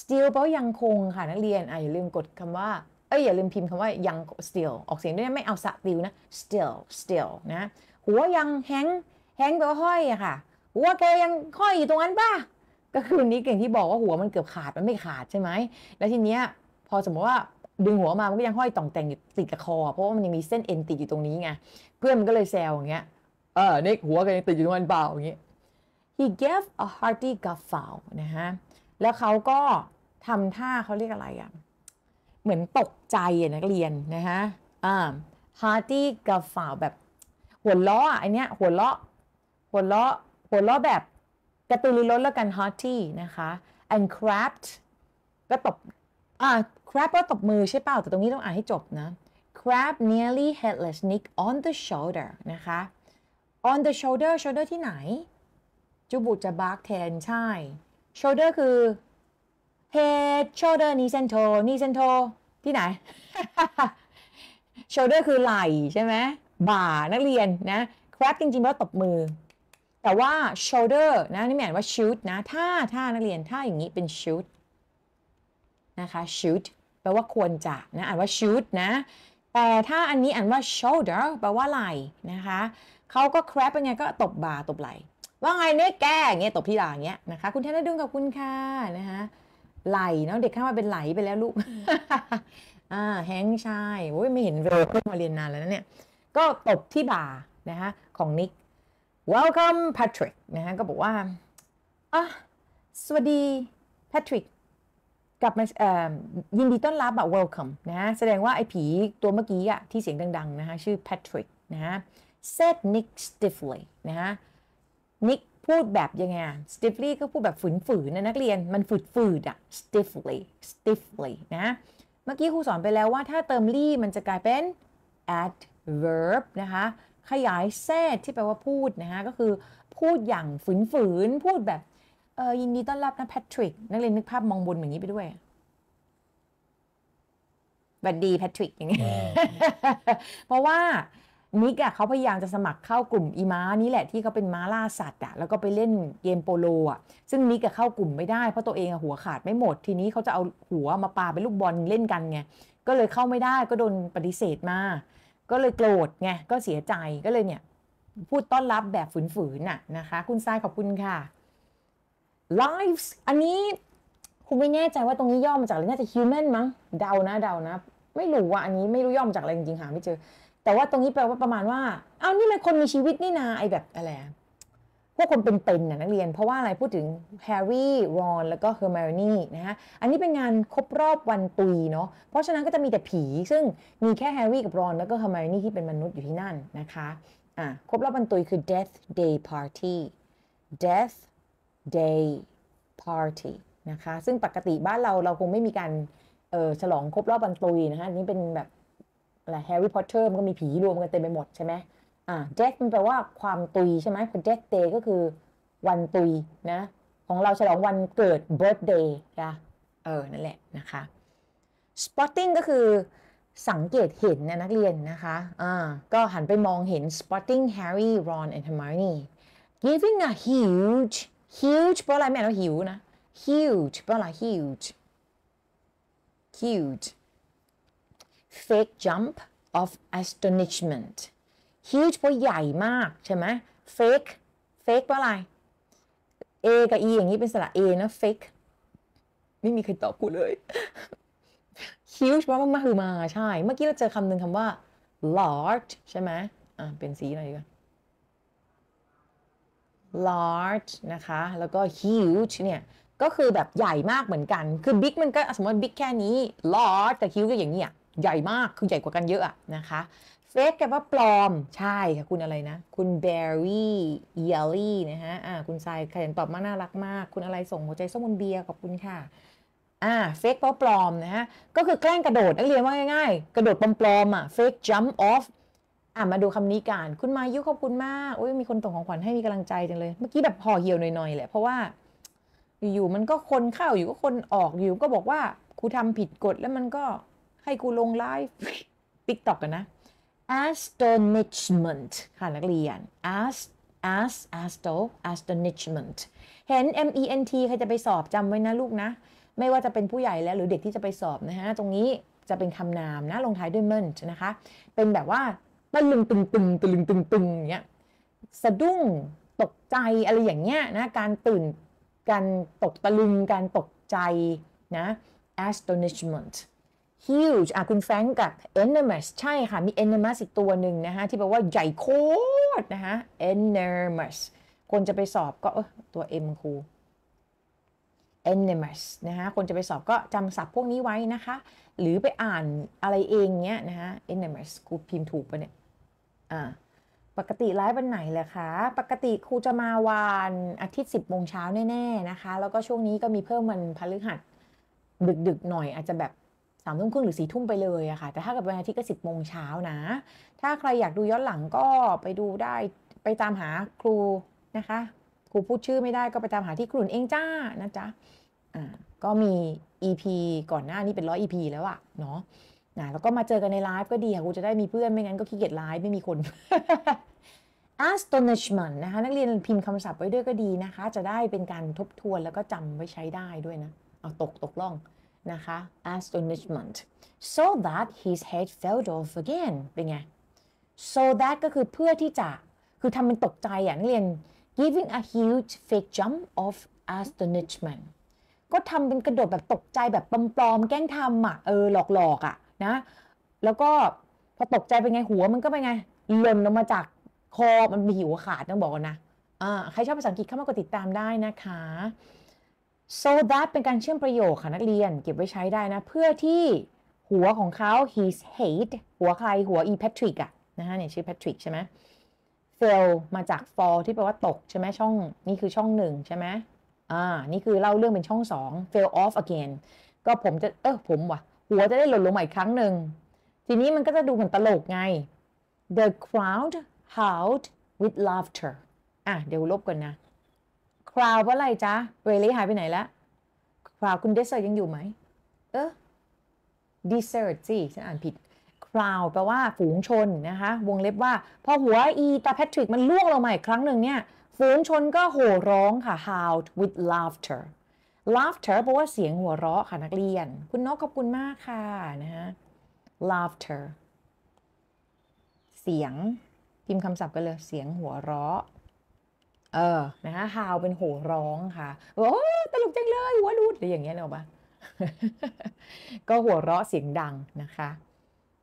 still เพราะยังคงค่ะนักเรียนอ่ะอย่าลืมกดคำว่า เอ้ยอย่าลืมพิมพ์คำว่ายัง still ออกเสียงด้วยไม่เอาสะติวนะ still still นะหัวยัง hang แฮงตัวห้อยอะค่ะหัวแกยังห้อยอยู่ตรงนั้นป่ะก็คือนนี้เก่งที่บอกว่าหัวมันเกือบขาดมันไม่ขาดใช่ไหม แล้วทีเนี้ย พอสมมติว่าดึงหัวมามันก็ยังห้อยต่องแต่งอยู่ติดกับคอเพราะว่ามันยังมีเส้นเอ็นติดอยู่ตรงนี้ไงเพื่อนมันก็เลยแซวอย่างเงี้ยเออเน่กหัวแกยังติดอยู่ตรงนั้นเปล่าอย่างเงี้ย he gave a hearty guffaw นะฮะแล้วเขาก็ทำท่าเขาเรียกอะไรอะ่ะเหมือนตกใจนักเรียนนะฮะอ่า hearty guffaw แบบ หัวล้อะอันเนี้ยหัวล้อหัวเราะหัวเราะแบบกระตือรือร้นแล้วกันฮอตตี้นะคะ and clapped ก็ตบ อ่า clap ก็ตบมือใช่เปล่า แต่ตรงนี้ต้องอ่านให้จบนะ clap nearly headless Nick on the shoulder นะคะ on the shoulder shoulder ที่ไหนจูบุจะบาร์กแทนใช่ shoulder คือ head shoulder knee ่ e n t o โ k n e e เส้ t โทที่ไหน shoulder คือไหล่ใช่ไหม บ่านักเรียนนะ clap จริงๆว่าตบมือแต่ว่า shoulder นะนี่หมายว่า shoot นะ ถ้าถ้านักเรียนถ้าอย่างนี้เป็น shoot นะคะ shoot แปลว่าควรจะนะอ่านว่า shoot นะ แต่ถ้าอันนี้อ่านว่า shoulder แปลว่าไหล่นะคะเขาก็ crab เป็นไงก็ตบบ่าตบไหล่ว่าไงเนี่ยแก่เงี้ยตบที่หลังเงี้ยนะคะคุณทนดึงกับคุณค่ะนะคะไหลเนาะเด็กข้ามาเป็นไหลไปแล้วลูกอ่าแฮงชายโอ้ยไม่เห็นเวลเพิ่งมาเรียนนานแล้วเนี่ย ก็ตบที่บ่านะคะของนิก welcome Patrick นะฮะ ก็บอกว่าอ่ะสวัสดี Patrick กลับมายินดีต้อนรับอะ welcome นะแสดงว่าไอ้ผี ตัวเมื่อกี้อะที่เสียงดัง ๆ นะคะชื่อ Patrick นะ said Nick stiffly นะ Nick พูดแบบยังไง stiffly ก็พูดแบบฝืนๆนะนักเรียน มันฝืดๆอะ stiffly stiffly นะเมื่อกี้ครูสอนไปแล้วว่าถ้าเติมี่มันจะกลายเป็น adverb นะคะขยายแซดที่แปลว่าพูดนะคะก็คือ พูดอย่างฝืนๆพูดแบบ เออยินดีต้อนรับนะแพทริก นักเรียนนึกภาพมองบนอย่างนี้ไปด้วยบัดดีแพทริกอย่างนี้ยเพราะว่านิกอะเขาพยายามจะสมัครเข้ากลุ่มอีม้านี่แหละที่เขาเป็นม้าล่าสัตว์อะแล้วก็ไปเล่นเกมโปโลอะซึ่งนิกอะเข้ากลุ่มไม่ได้เพราะตัวเองอะหัวขาดไม่หมดทีนี้เขาจะเอาหัวมาปาเป็นลูกบอลเล่นกันไงก็เลยเข้าไม่ได้ก็โดนปฏิเสธมาก็เลยโกรธไงก็เสียใจก็เลยเนี่ยพูดต้อนรับแบบฝืนๆน่ะนะคะ คุณทรายขอบคุณค่ะ lives อันนี้คุณไม่แน่ใจว่าตรงนี้ย่อมาจากอะไรน่าจะ human มั้งเดานะเดานะไม่รู้ว่าอันนี้ไม่รู้ย่อมาจากอะไรจริงๆหาไม่เจอ แต่ว่าตรงนี้แปลว่าประมาณว่า เอานี่มันคนมีชีวิตนี่นา ไอแบบอะไรพวกคนเป็นๆนะนักเรียนเพราะว่าอะไรพูดถึงแฮร์รี่ รอนแล้วก็เฮอร์ไมโอนี่นะฮะ อันนี้เป็นงานครบรอบวันตุีเนาะเพราะฉะนั้นก็จะมีแต่ผีซึ่งมีแค่แฮร์รี่กับรอนแล้วก็เฮอร์ไมโอนี่ที่เป็นมนุษย์อยู่ที่นั่นนะคะอ่ะครบรอบวันตุยคือ death day party death day party นะคะ ซึ่งปกติบ้านเรา เราคงไม่มีการเออฉลองครบรอบวันตุยนะฮะอันนี้เป็นแบบอะไรแฮร์รี่พอตเตอร์มันก็มีผีรวมกันเต็มไปหมดใช่ไหมอ่าเจ็ดมันแปลว่าความตุยใช่ไหมคุณเจ็คเดย์ก็คือวันตุยนะ ของเราฉลองวันเกิดิร์ t เดย์นะเออ นั่นแหละนะคะ spotting ก็คือสังเกตเห็นนะนักเรียนนะคะอ่าก็หันไปมองเห็น spotting Harry Ron and Hermione giving a huge huge เพราะอะไรแม่เราหิวนะ huge เพราะอะไร huge huge fake jump of astonishment huge เพราะใหญ่มากใช่ไหม fake fake ว่าอะไร a กับ e อย่างนี้เป็นสระ a นะ fake ไม่มีใครตอบกูเลย huge ว่ามากคือมาใช่ เมื่อกี้เราเจอคำหนึ่งคำว่า large ใช่ไหม อ่ะ เป็นสีอะไรดีกัน large นะคะ แล้วก็ huge เนี่ยก็คือแบบใหญ่มากเหมือนกัน คือ big มันก็สมมติ big แค่นี้ large แต่ huge ก็อย่างนี้อ่ะใหญ่มาก คือใหญ่กว่ากันเยอะนะคะเฟกแกว่าปลอม ใช่ค่ะ คุณอะไรนะ คุณเบร์รี่เยลลี่นะฮะ อ่า คุณทรายเขียนตอบมาน่ารักมาก คุณอะไรส่งหัวใจส้มบนเบียร์ขอบคุณค่ะ อ่า เฟกแปลปลอม นะฮะ ก็คือแกล้งกระโดดนักเรียนว่า ง่ายๆ กระโดดปลอมๆอ่ะ เฟกจัมป์ออฟ อ่ามาดูคำนี้กัน คุณมายุขอบคุณมากโอ้ย มีคนส่งของขวัญให้มีกำลังใจจังเลย เมื่อกี้แบบห่อเหี่ยวหน่อยๆแหละ เพราะว่าอยู่ๆมันก็คนเข้าอยู่ก็คนออกอยู่ก็บอกว่าครูทำผิดกฎแล้วมันก็ให้ครูลงไลฟ์ติ๊กต็อกกันนะ astonishment ค่ะนักเรียน as as asto astonishment เห็น m e n t ใครจะไปสอบจำไว้นะลูกนะ ไม่ว่าจะเป็นผู้ใหญ่แล้วหรือเด็กที่จะไปสอบนะฮะ ตรงนี้จะเป็นคำนามนะลงท้ายด้วย ment นะคะ เป็นแบบว่าตึงตึงตึงตึงตึงตึงอย่างเงี้ยสะดุ้งตกใจอะไรอย่างเงี้ยนะการตื่นการตกตะลึงการตกใจนะ astonishment huge อ่ะคุณแฟงก์กับ enormous ใช่ค่ะ มี enormous อีกตัวหนึ่งนะคะที่แปลว่าใหญ่โคตรนะคะ enormous คนจะไปสอบก็ตัว M ครู enormous นะคะคนจะไปสอบก็จำศัพท์พวกนี้ไว้นะคะ หรือไปอ่านอะไรเองเนี้ยนะคะ enormous ครูพิมพ์ถูกปะเนี่ย อ่าปกติไลฟ์วันไหนเลยคะปกติครูจะมาวันอาทิตย์ 10โมงเช้าแน่ ๆ นะคะ แล้วก็ช่วงนี้ก็มีเพิ่มมันพฤหัสดึกๆหน่อยอาจจะแบบสามทุ่มครึ่งหรือสี่ทุ่มไปเลยอะค่ะ แต่ถ้ากับวันอาทิตย์ก็สิบโมงเช้านะ ถ้าใครอยากดูย้อนหลังก็ไปดูได้ไปตามหาครูนะคะ ครูพูดชื่อไม่ได้ก็ไปตามหาที่ครนเองจ้า นะจ๊ะ อ่าก็มี EP ก่อนหน้านี้เป็นร้อย EP แล้วอะเนาะนะแล้วก็มาเจอกันในไลฟ์ก็ดีค่ะครูจะได้มีเพื่อนไม่งั้นก็ขี้เกียจไลฟ์ไม่มีคน astonishment นะคะนักเรียนพิมพ์คำศัพท์ไว้ด้วยก็ดีนะคะ จะได้เป็นการทบทวนแล้วก็จำไว้ใช้ได้ด้วยนะเอาตกตกล่องนะคะ astonishment so that his head fell off again เป็นไง so that ก็คือเพื่อที่จะ คือทำมันตกใจอ่ะนักเรียน giving a huge fake jump of astonishment ก็ทำเป็นกระโดดแบบตกใจแบบปลอมๆ แกล้งทำอ่ะเออ หลอก ๆอ่ะนะ แล้วก็ พอตกใจเป็นไงหัวมันก็เป็นไง หล่นลงมาจากคอมันมีหัวขาด ต้องบอกนะอ่าใครชอบภาษาอังกฤษเข้ามากดติดตามได้นะคะ so that เป็นการเชื่อมประโยคค่ะนักเรียนเก็บไว้ใช้ได้นะ เพื่อที่หัวของเขา his head หัวใครหัว e Patrick อะนะคะเนี่ยชื่อ Patrick ใช่ไหม fell มาจาก fall ที่แปลว่าตก ใช่ไหมช่อง นี่คือช่องหนึ่งใช่ไหม อ่า นี่คือเล่าเรื่องเป็นช่องสอง fell off again ก็ผมจะ เออผมว่ะ หัวจะได้หล่นลงใหม่ครั้งหนึ่ง ทีนี้มันก็จะดูเหมือนตลกไง the crowd howled with laughter อ่ะเดี๋ยวลบก่อนนะคราวเพราะอะไรจ๊ะเวลี่หายไปไหนแล้วคราวคุณเดซเซอร์ยังอยู่ไหมเออดซเซอร์สิ ฉันอ่านผิดคราวแปลว่าฝูงชน นะคะ วงเล็บว่า พอหัวอีตาแพทริกมันล่วงลงมาอีกครั้งหนึ่งเนี่ย ฝูงชนก็โห่ร้องค่ะ howl with laughter laughter แปลว่าเสียงหัวเราะค่ะ นักเรียน คุณนกขอบคุณมากค่ะ นะคะ laughter เสียง พิมพ์คำศัพท์กันเลยเสียงหัวเราะเออ นะคะฮาว เป็นโห่ร้องค่ะ โอ้ตลก จัง เลย หัวรูดหรืออย่างเงี้ยเนอะปะก็หัวเราะเสียงดังนะคะ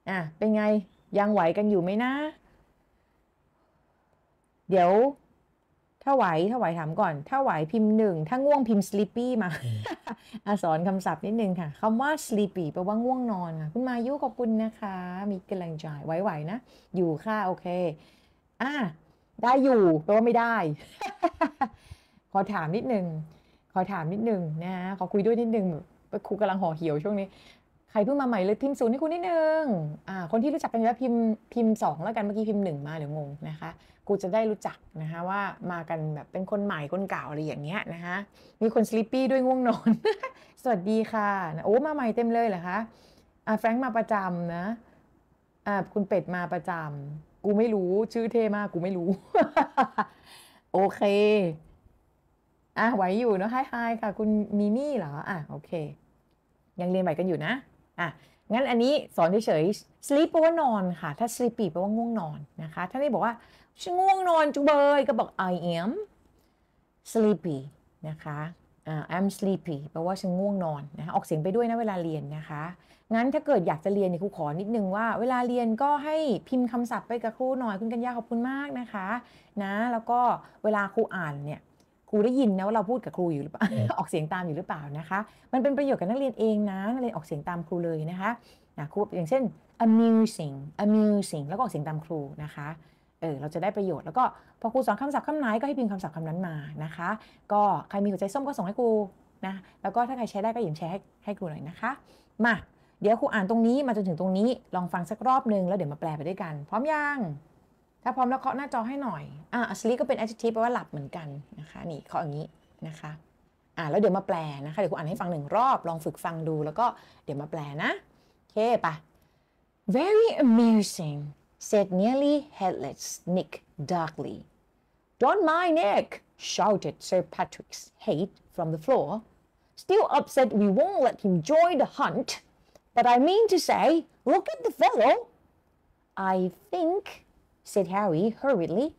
อ่ะ เป็นไงยังไหวกันอยู่ไหมนะ เดี๋ยว ถ้าไหวถ้าไหวถาม ก่อน ถ้าไหวพิมพ์หนึ่งถ้า ง่วงพิมพ์ sleepy มาอสอนคำศัพท์ นิด นึงค่ะคำว่า sleepy แปลว่าง่วงนอนค่ะคุณมายุขอบคุณนะคะ มีกำลังใจไหวๆนะ อยู่ค่ะโอเคอ่ะได้อยู่แปลว่าไม่ได้ ขอถามนิดนึงขอถามนิดนึงนะขอคุยด้วยนิดนึงครูกำลังห่อเหี่ยวช่วงนี้ ใครเพิ่งมาใหม่เลยพิมพ์ศูนย์ให้ครูนิดนึงอ่า คนที่รู้จักกันแล้วพิมพ์พิมพ์สองแล้วกันเมื่อกี้พิมพ์หนึ่งมาเดี๋ยวงงนะคะครูจะได้รู้จักนะคะว่ามากันแบบเป็นคนใหม่คนเก่าอะไรอย่างเงี้ยนะคะมีคนสลิปปี้ด้วยง่วงนอน สวัสดีค่ะ โอ้ มาใหม่เต็มเลยเหรอคะ อ่าแฟรงค์มาประจำนะ อ่าคุณเป็ดมาประจำกูไม่รู้ชื่อเท่มาก กูไม่รู้ โอเคอ่ะไหวอยู่เนาะไฮไฮค่ะคุณมีมี่เหรออ่ะโอเคยังเรียนใหม่กันอยู่นะอ่ะงั้นอันนี้สอนเฉยๆ sleep แปลว่านอนค่ะ ถ้า sleepy แปลว่าง่วงนอนนะคะ ถ้าไม่บอกว่าฉันง่วงนอนจุเบยก็บอก I am sleepy นะคะ uh, I'm sleepy แปลว่าฉันง่วงนอนนะคะออกเสียงไปด้วยนะเวลาเรียนนะคะงั้นถ้าเกิดอยากจะเรียนเนี่ยครูขอนิดนึงว่าเวลาเรียนก็ให้พิมพ์คำศัพท์ไปกับครูหน่อยคุณกัญญาขอบคุณมากนะคะนะแล้วก็เวลาครูอ่านเนี่ยครูได้ยินนะว่าเราพูดกับครูอยู่หรือเปล่าออกเสียงตามอยู่หรือเปล่านะคะ มันเป็นประโยชน์กับนักเรียนเองนะนักเรียนออกเสียงตามครูเลยนะคะนะครูอย่างเช่น amusing amusing แล้วก็ออกเสียงตามครูนะคะเออเราจะได้ประโยชน์แล้วก็พอครูสอนคำศัพท์คำไหนก็ให้พิมพ์คำศัพท์คำนั้นมานะคะ ก็ใครมีหัวใจส้มก็ส่งให้ครูนะแล้วก็ถ้าใครใช้ได้ก็อยิาแชร์ให้ให้ครูหน่อยนะคะ มาเดี๋ยวครูอ่านตรงนี้มาจนถึงตรงนี้ลองฟังสักรอบหนึ่งแล้วเดี๋ยวมาแปลไปด้วยกัน พร้อมยัง ถ้าพร้อมแล้วเคาะหน้าจอให้หน่อยอ่ะสลีก็เป็น adjective แปลว่าหลับเหมือนกันนะคะนี่เคาะอย่างนี้นะคะอ่าแล้วเดี๋ยวมาแปลนะคะเดี๋ยวครูอ่านให้ฟังหนึ่งรอบ ลองฝึกฟังดูแล้วก็เดี๋ยวมาแปลนะโอเคปะ very amusing said nearly headless Nick darkly don't mind Nick shouted Sir Patrick's hate from the floor still upset we won't let him join the hunt But I mean to say, look at the fellow. I think, said Harry hurriedly,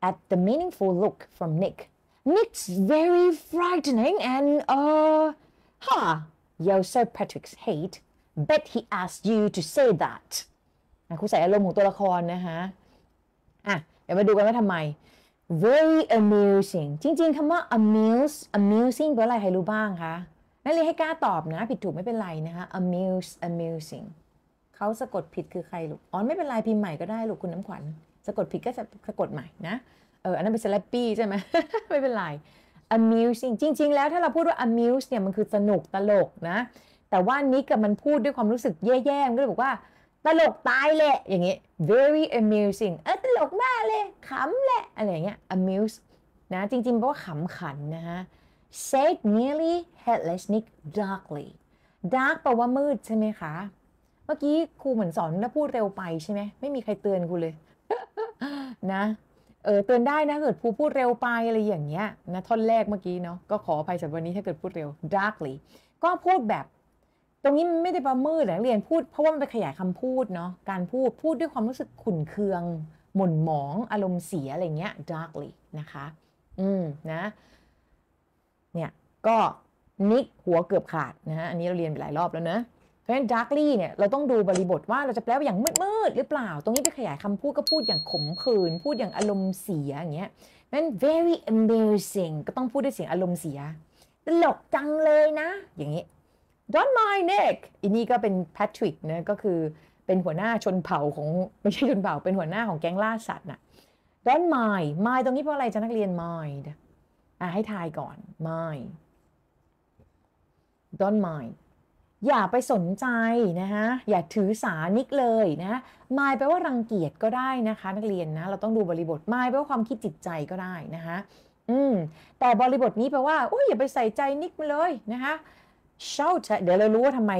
at the meaningful look from Nick. Nick's very frightening and, uh, ha, Yelled Sir Patrick's hate. Bet he asked you to say that คุณใส่อารมณ์ของตัวละครนะฮะอ่ะ เดี๋ยวมาดูกันว่าทำไม eh, ah, very amusing จริงๆคำว่า amuse amusing แปลว่าอะไรใครรู้บ้างคะนันเลยให้กล้าตอบนะ ผิดถูกไม่เป็นไรนะคะ amuse amusing เขาสะกดผิดคือใครลูกอ๋อไม่เป็นไรพิมพ์ใหม่ก็ได้ลูกคุณน้ำขวัญสะกดผิดก็จะสะกดใหม่นะเอออันนั้นเป็นสลปปี้ใช่ไหมไม่เป็นไร amusing จริง ๆ แล้วถ้าเราพูดว่า amuse เนี่ยมันคือสนุก ตลกนะ แต่ว่านิกกับมันพูดด้วยความรู้สึกแย่ ๆ มันก็เลยบอกว่าตลกตายแหละอย่างเงี้ย very amusing เออตลกมากเลยขำแหละอะไรอย่างเงี้ย amuse นะ จริงๆเพราะว่าขำขันนะฮะ s a k e nearly headless Nick darkly dark แปลว่ามืดใช่ไหมคะ เมื่อกี้ครูเหมือนสอนแล้วพูดเร็วไปใช่ไหมไม่มีใครเตือนครูเลย นะเออเตือนได้นะ เกิดครูพูดเร็วไปอะไรอย่างเงี้ยนะท่อนแรกเมื่อกี้เนาะก็ขออภัยสำหรับวันนี้ถ้าเกิดพูดเร็ว darkly ก็พูดแบบ ตรงนี้ไม่ได้ประมืดนะเรียนพูดเพราะว่ามันไปขยายคำพูดเนาะการพูดพูดด้วยความรู้สึกขุ่นเคือง หม่นหมองอารมณ์เสียอะไรเงี้ย darkly นะคะ อืมนะเนี่ย ก็นิกหัวเกือบขาดนะฮะ อันนี้เราเรียนไปหลายรอบแล้วเนะ เพราะฉะนั้นดาร์กลี่เนี่ย เราต้องดูบริบทว่าเราจะแปลว่าอย่างมืดๆหรือเปล่า ตรงนี้ไปขยายคำพูดก็พูดอย่างขมขื่นพูดอย่างอารมณ์เสียอย่างเงี้ยนั้น very a m u a s i n g ก็ต้องพูดด้วยเสียงอารมณ์เสียตลกจังเลยนะ อย่างนี้ don't mind Nick อันนี้ก็เป็นแพทริกนะก็คือเป็นหัวหน้าชนเผ่าของไม่ใช่ชนเผ่าเป็นหัวหน้าของแก๊งล่าสัตว์น่ะ don't mind mind ตรงนี้เพราะอะไรจะนักเรียน mind อ่ะให้ทายก่อน mind don't mind อย่าไปสนใจนะคะอย่าถือสานิกเลยนะ m i n แปลว่ารังเกียจก็ได้นะคะ นักเรียนนะ เราต้องดูบริบท m i n แปลว่าความคิดจิตใจก็ได้นะคะอืมแต่บริบทนี้แปลว่าโอ้ยอย่าไปใส่ใจนิกเลยนะคะ shout เดี๋ยวเรารู้ว่าทำไม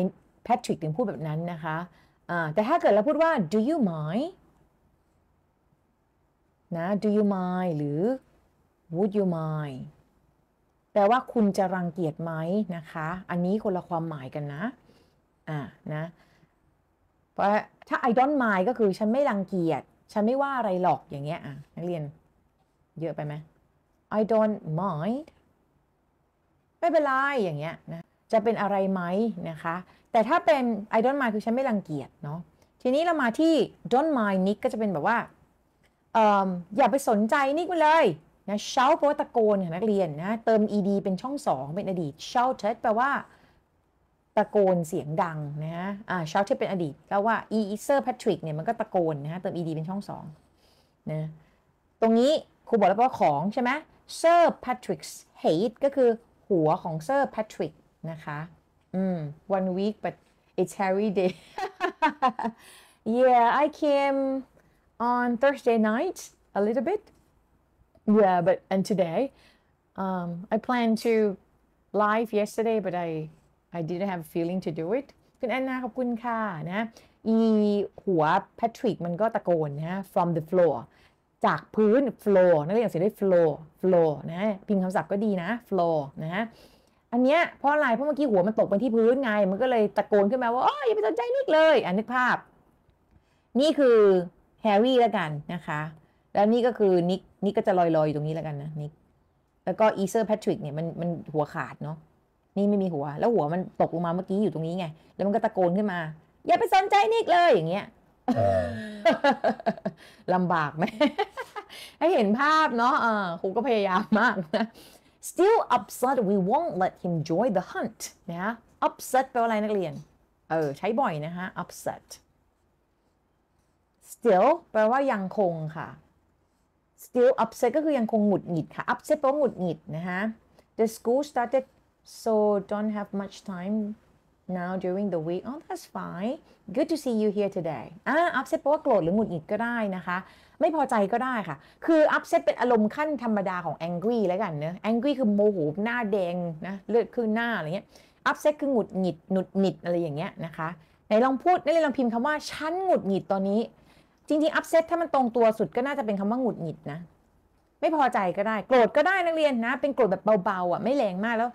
แพทริกถึงพูดแบบนั้นนะคะ อ่า แต่ถ้าเกิดเราพูดว่า do you mind นะ do you mind หรือ would you mind แปลว่าคุณจะรังเกียจไหมนะคะ อันนี้คนละความหมายกันนะอ่านะเพราะถ้า I don't mind ก็คือฉันไม่รังเกียจฉันไม่ว่าอะไรหรอกอย่างเงี้ยอ่ะนักเรียน เยอะไปไหม I don't mind ไม่เป็นไรอย่างเงี้ยนะจะเป็นอะไรไหมนะคะ แต่ถ้าเป็น I don't mind คือฉันไม่รังเกียจเนาะทีนี้เรามาที่ don't mind Nick ก็จะเป็นแบบว่าออย่าไปสนใจนิกไปเลยนะเชาแปลว่าตะโกนค่ะ นักเรียนนะ เติม ed เป็นช่องสองเป็นอดีตเชาเทดแปลว่าตะโกนเสียงดังนะฮะอ่าชาวเทเป็นอดีตแล้วว่าอีเซอร์แพทริกเนี่ย มันก็ตะโกนนะฮะเติม ed เป็นช่องสองนะ ตรงนี้ครูบอกแล้วว่าของใช่ไหมเซอร์แพทริกส์เฮดก็คือหัวของเซอร์แพทริกนะคะอืม one week but it's Harry day yeah I came on Thursday night a little bit Yeah, but and today, um, I planned to live yesterday, but I I didn't have a feeling to do it. คุณแอนนาขอบคุณค่ะนะอีหัวแพทริกมันก็ตะโกนนะ from the floor จากพื้น floor นักเรียนเสียด้ floor floor นะพิมพ์คำศัพท์ก็ดีนะ floor นะอันเนี้ยเพราะอะไรเพราะเมื่อกี้หัวมันตกไปที่พื้นไง มันก็เลยตะโกนขึ้นมาว่าออย่าไปสนใจนิกเลย อันนึกภาพ นี่คือแฮร์รี่แล้วกันนะคะแล้วนี่ก็คือ นิกนิกก็จะลอยๆ อยู่ตรงนี้แล้วกันนะนิกแล้วก็อีเซอร์แพทริกเนี่ยมันมันหัวขาดเนาะนี่ไม่มีหัว แล้วหัวมันตกลงมาเมื่อกี้ อยู่ตรงนี้ไง แล้วมันก็ตะโกนขึ้นมา อย่าไปสนใจนิกเลยอย่างเงี้ยลำบากไหม ให้เห็นภาพเนาะครูก็พยายามมากนะ still upset we won't let him join the hunt นะ upset แปลว่าอะไรนักเรียนเออใช้บ่อยนะฮะ upset still แปลว่ายังคงค่ะ still upset ก็คือยังคงหงุดหงิดค่ะ upset แปลว่าหงุดหงิดนะคะ the school started so don't have much time now during the week oh that's fine good to see you here today อ่า upset แปลว่าโกรธหรือหงุดหงิดก็ได้นะคะ ไม่พอใจก็ได้ค่ะ คือ upset เป็นอารมณ์ขั้นธรรมดาของ angry แล้วกันเนะ angry คือโมโหหน้าแดงนะเลือดขึ้นหน้าอะไรเงี้ย upset คือหงุดหงิด หนุดหนิดอะไรอย่างเงี้ยนะคะไหนลองพูดไหนลลองพิมพ์คำว่าฉันหงุดหงิดตอนนี้จริงๆอัพเซตถ้ามันตรงตัวสุดก็น่าจะเป็นคำว่าหงุดหงิดนะ ไม่พอใจก็ได้ โกรธก็ได้นักเรียนนะ เป็นโกรธแบบเบา ๆ อ่ะ ไม่แรงมากแล้ว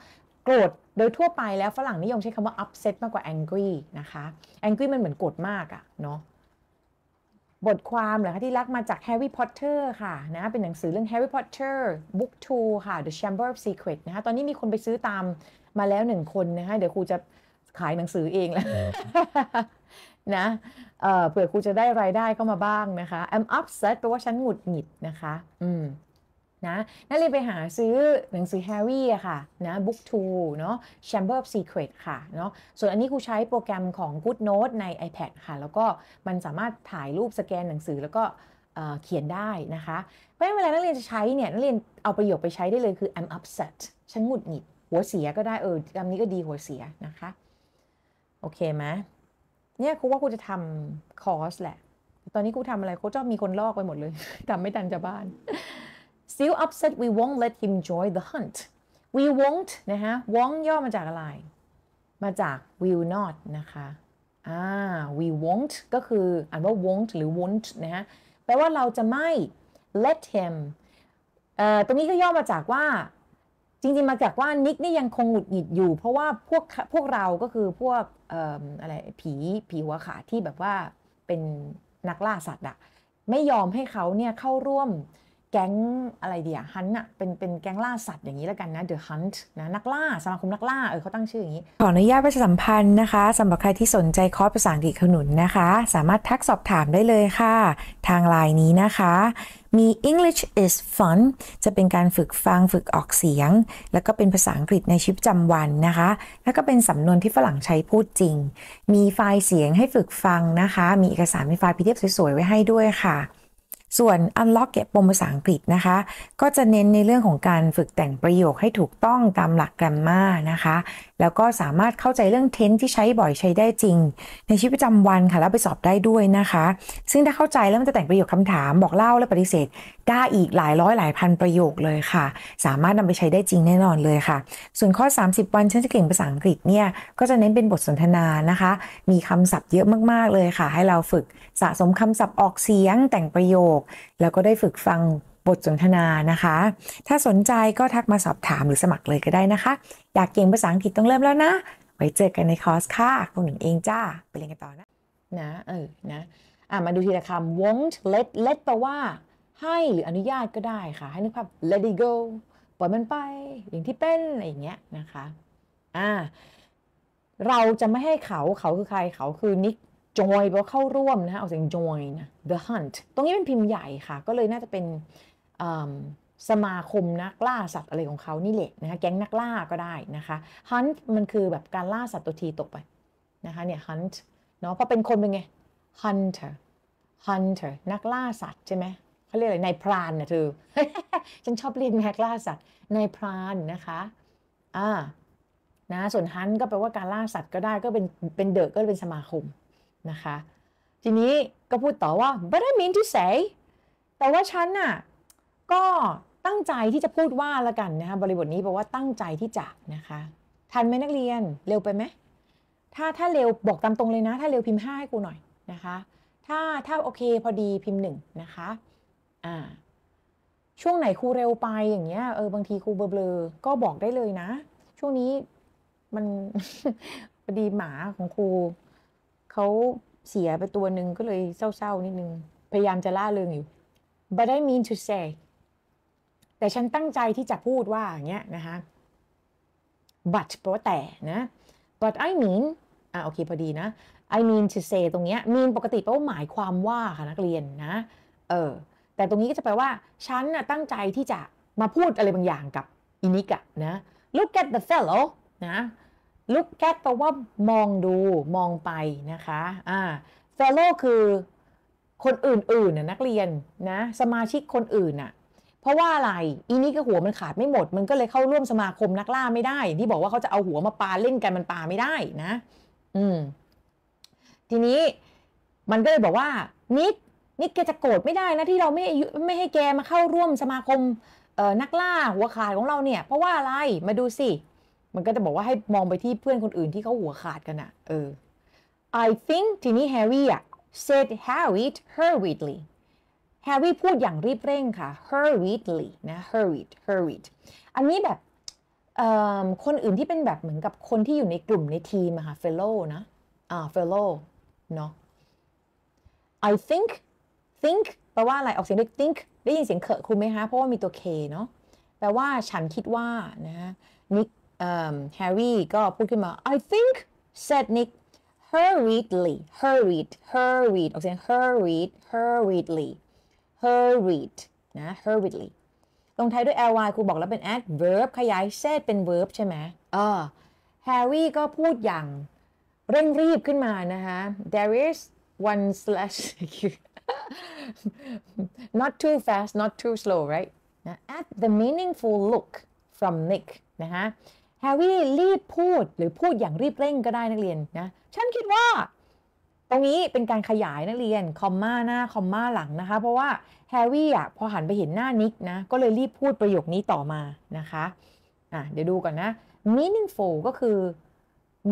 โกรธโดยทั่วไปแล้วฝรั่งนิยมใช้คำว่า upset มากกว่า angry นะคะ angry มันเหมือนโกรธมากอะเนาะบทความเหรอคะที่รักมาจาก Harry Potter ค่ะนะเป็นหนังสือเรื่อง Harry Potter Book 2ค่ะ The Chamber of Secret s นะคะตอนนี้มีคนไปซื้อตามมาแล้วหนึ่งคนนะคะเดี๋ยวครูจะขายหนังสือเองแล้วนะเเผื่อครูจะได้รายได้เข้ามาบ้างนะคะ I'm upset แปลว่าฉันหงุดหงิดนะคะอืมนะ นั่นเลยไปหาซื้อหนังสือแฮร์รี่อะค่ะ นะ b o o k 2เนาะ Chamber of Secret ค่ะ เนาะส่วนอันนี้ครูใช้โปรแกรมของ GoodNote ใน iPad ค่ะ แล้วก็มันสามารถถ่ายรูปสแกนหนังสือแล้วก็เขียนได้นะคะเพราะฉะนั้นเวลานักเรียนจะใช้เนี่ย นักเรียนเอาประโยคไปใช้ได้เลยคือ I'm upset ฉันหงุดหงิด หัวเสียก็ได้ เออคำนี้ก็ดีหัวเสียนะคะ โอเคไหมเนี่ยคกูว่ากูจะทำคอร์สแหละ ตอนนี้กูทำอะไรค้ชอบมีคนลอกไปหมดเลย ทำไม่ทันจะบ้าน still upset we won't let him join the hunt we won't นะฮะ won't ย่อมาจากอะไร มาจาก will not นะคะอ่า we won't ก็คืออ่านว่า won't หรือ won't นะฮะแปลว่าเราจะไม่ let him เอ่อตรงนี้ก็ย่อมาจากว่าจริงๆ มาจากว่านิกนี่ยังคงหงุดหงิดอยู่ เพราะว่าพวกพวกเราก็คือพวกออะไรผีผีหัวขาที่แบบว่าเป็นนักล่าสัตว์อะไม่ยอมให้เขาเนี่ยเข้าร่วมแก๊งอะไรเดียฮันนอะเป็นเป็นแก๊งล่าสัตว์อย่างนี้แล้วกันนะเดอะฮันต์นะนักล่า สมาคมนักล่าเออเขาตั้งชื่ออย่างนี้ ขออนุญาตประชาสัมพันธ์นะคะ สำหรับใครที่สนใจคอร์สภาษาอังกฤษขนุนนะคะ สามารถทักสอบถามได้เลยค่ะ ทางไลน์นี้นะคะ มี English is fun จะเป็นการฝึกฟังฝึกออกเสียง แล้วก็เป็นภาษาอังกฤษในชีวิตประจำวันนะคะ แล้วก็เป็นสำนวนที่ฝรั่งใช้พูดจริง มีไฟล์เสียงให้ฝึกฟังนะคะ มีเอกสารมีไฟล์ PDF สวยๆไว้ให้ด้วยค่ะส่วน Unlock เก็บปมภาษาอังกฤษนะคะ ก็จะเน้นในเรื่องของการฝึกแต่งประโยคให้ถูกต้องตามหลักกรมมานะคะ แล้วก็สามารถเข้าใจเรื่องเทนที่ใช้บ่อยใช้ได้จริง ในชีวิตประจำวันค่ะ แล้วไปสอบได้ด้วยนะคะ ซึ่งถ้าเข้าใจแล้วมันจะแต่งประโยคคำถามบอกเล่าและปฏิเสธ้าอีกหลายร้อยหลายพันประโยคเลยค่ะ สามารถนำไปใช้ได้จริงแน่นอนเลยค่ะ ส่วนข้อ30 วันฉันจะเก่งภาษาอังกฤษเนี่ยก็จะเน้นเป็นบทสนทนานะคะ มีคำศัพท์เยอะมาก ๆ เลยค่ะ ให้เราฝึกสะสมคำศัพท์ออกเสียงแต่งประโยค แล้วก็ได้ฝึกฟังบทสนทนานะคะ ถ้าสนใจก็ทักมาสอบถามหรือสมัครเลยก็ได้นะคะ อยากเก่งภาษาอังกฤษต้องเริ่มแล้วนะไว้เจอกันในคอร์สค่ะพวกหนึ่งเองจ้า ไปเรียนกันต่อนะนะเออนะอ่ะมาดูทีละคำ won't let let แปลว่าให้หรืออนุญาตก็ได้ค่ะ ให้นึกภาพ let it go ปล่อยมันไปอย่างที่เป็นอะไรอย่างเงี้ยนะคะ อ่า เราจะไม่ให้เขาเขาคือใครเขาคือนิกจอยเพราะเข้าร่วมนะเอาเสียงจอยนะ the hunt ตรงนี้เป็นพิมพ์ใหญ่ค่ะ ก็เลยน่าจะเป็นสมาคมนักล่าสัตว์อะไรของเขานี่แหละนะคะ แก๊งนักล่าก็ได้นะคะ hunt มันคือแบบการล่าสัตว์ตัวทีตกไปนะคะเนี่ย hunt เนาะพอเป็นคนเป็นไง hunter hunter นักล่าสัตว์ใช่ไหมเขาเรียกอะไรนายพรานนะเธอฉันชอบเรียกแม็กล่าสัตว์นายพราน นะคะ อ่า นะ ส่วน ฮันก็ แปลว่า การ ล่าสัตว์ ก็ได้ ก็เป็น เป็นเดอะก็เป็นสมาคม นะคะ ทีนี้ ก็พูดต่อว่า but I mean to say แต่ว่า ฉัน น่ะ ก็ ตั้งใจที่จะพูดว่า ละกัน นะคะ บริบทนี้แปลว่า ตั้งใจที่จะ นะคะ ทันไหมนักเรียนเร็วไปไหม ถ้า ถ้า เร็ว บอก ตามตรงเลยนะ ถ้า เร็ว พิมพ์ห้าให้กูหน่อย นะคะ ถ้า ถ้า โอเค พอดี พิมพ์หนึ่งนะคะอ่า ช่วงไหนครูเร็วไปอย่างเงี้ยเออ บางทีครูเบลอๆก็บอกได้เลยนะ ช่วงนี้มันพอดีหมาของครูเขาเสียไปตัวหนึ่งก็เลยเศร้าๆนิดนึง พยายามจะล่าเริงอยู่ but I mean to say แต่ฉันตั้งใจที่จะพูดว่าอย่างเงี้ยนะคะ but แปลว่าแต่นะ but I mean อ่ะโอเคพอดีนะ I mean to say ตรงเนี้ย mean ปกติแปลว่าหมายความว่าค่ะนักเรียนนะเออแต่ตรงนี้ก็จะแปลว่า ฉันนะตั้งใจที่จะมาพูดอะไรบางอย่างกับอินิกะนะ look at the fellow นะ look at แปลว่ามองดูมองไปนะคะอ่า fellow คือคนอื่นๆน่ะนักเรียนนะสมาชิกคนอื่นน่ะเพราะว่าอะไรอีนี่ก็หัวมันขาดไม่หมด มันก็เลยเข้าร่วมสมาคมนักล่าไม่ได้ที่บอกว่าเขาจะเอาหัวมาปาเล่นกันมันปาไม่ได้นะอืมทีนี้มันก็เลยบอกว่านิกนี่แกจะโกรธไม่ได้นะที่เราไม่ไม่ให้แกมาเข้าร่วมสมาคมนักล่าหัวขาดของเราเนี่ยเพราะว่าอะไรมาดูสิ มันก็จะบอกว่าให้มองไปที่เพื่อนคนอื่นที่เขาหัวขาดกันอะเออ I think ทีนี้แฮร์รี่อะ said h a r r i e hurriedly แฮร์รี่พูดอย่างรีบเร่งค่ะ hurriedly นะ hurried hurried อันนี้แบบคนอื่นที่เป็นแบบเหมือนกับคนที่อยู่ในกลุ่มในทีมอะค่ะ fellow นะอ่า fellow เนาะ I think think แปลว่าอะไรออกเสียงด้วย think ได้ยินเสียงเคอะคุณไหมคะเพราะว่ามีตัว k เนาะแปลว่าฉันคิดว่านะนิก่ฮร์รี่ก็พูดขึ้นมา I think said Nick hurriedly hurried hurried ออกเสียง hurried hurriedly hurried นะ hurriedly ลงท้ายด้วย ly ครูบอกแล้วเป็น adverb ขยาย said เป็น verb ใช่ไหมเออแฮร์รี่ก็พูดอย่างเร่งรีบขึ้นมานะคะ there is one slash not too fast not too slow right at the meaningful look from Nick นะฮะ h ฮ r r y ีรีบพูด หรือพูดอย่างรีบเร่งก็ได้นักเรียนนะฉันคิดว่า ตรงนี้เป็นการขยายนักเรียน คอมมาหน้าคอมมาหลังนะคะ เพราะว่าแฮร์รี่อ่ะพอหันไปเห็นหน้านิกนะก็เลยรีบพูดประโยคนี้ต่อมานะคะอ่ะเดี๋ยวดูก่อนนะ meaningful ก็คือ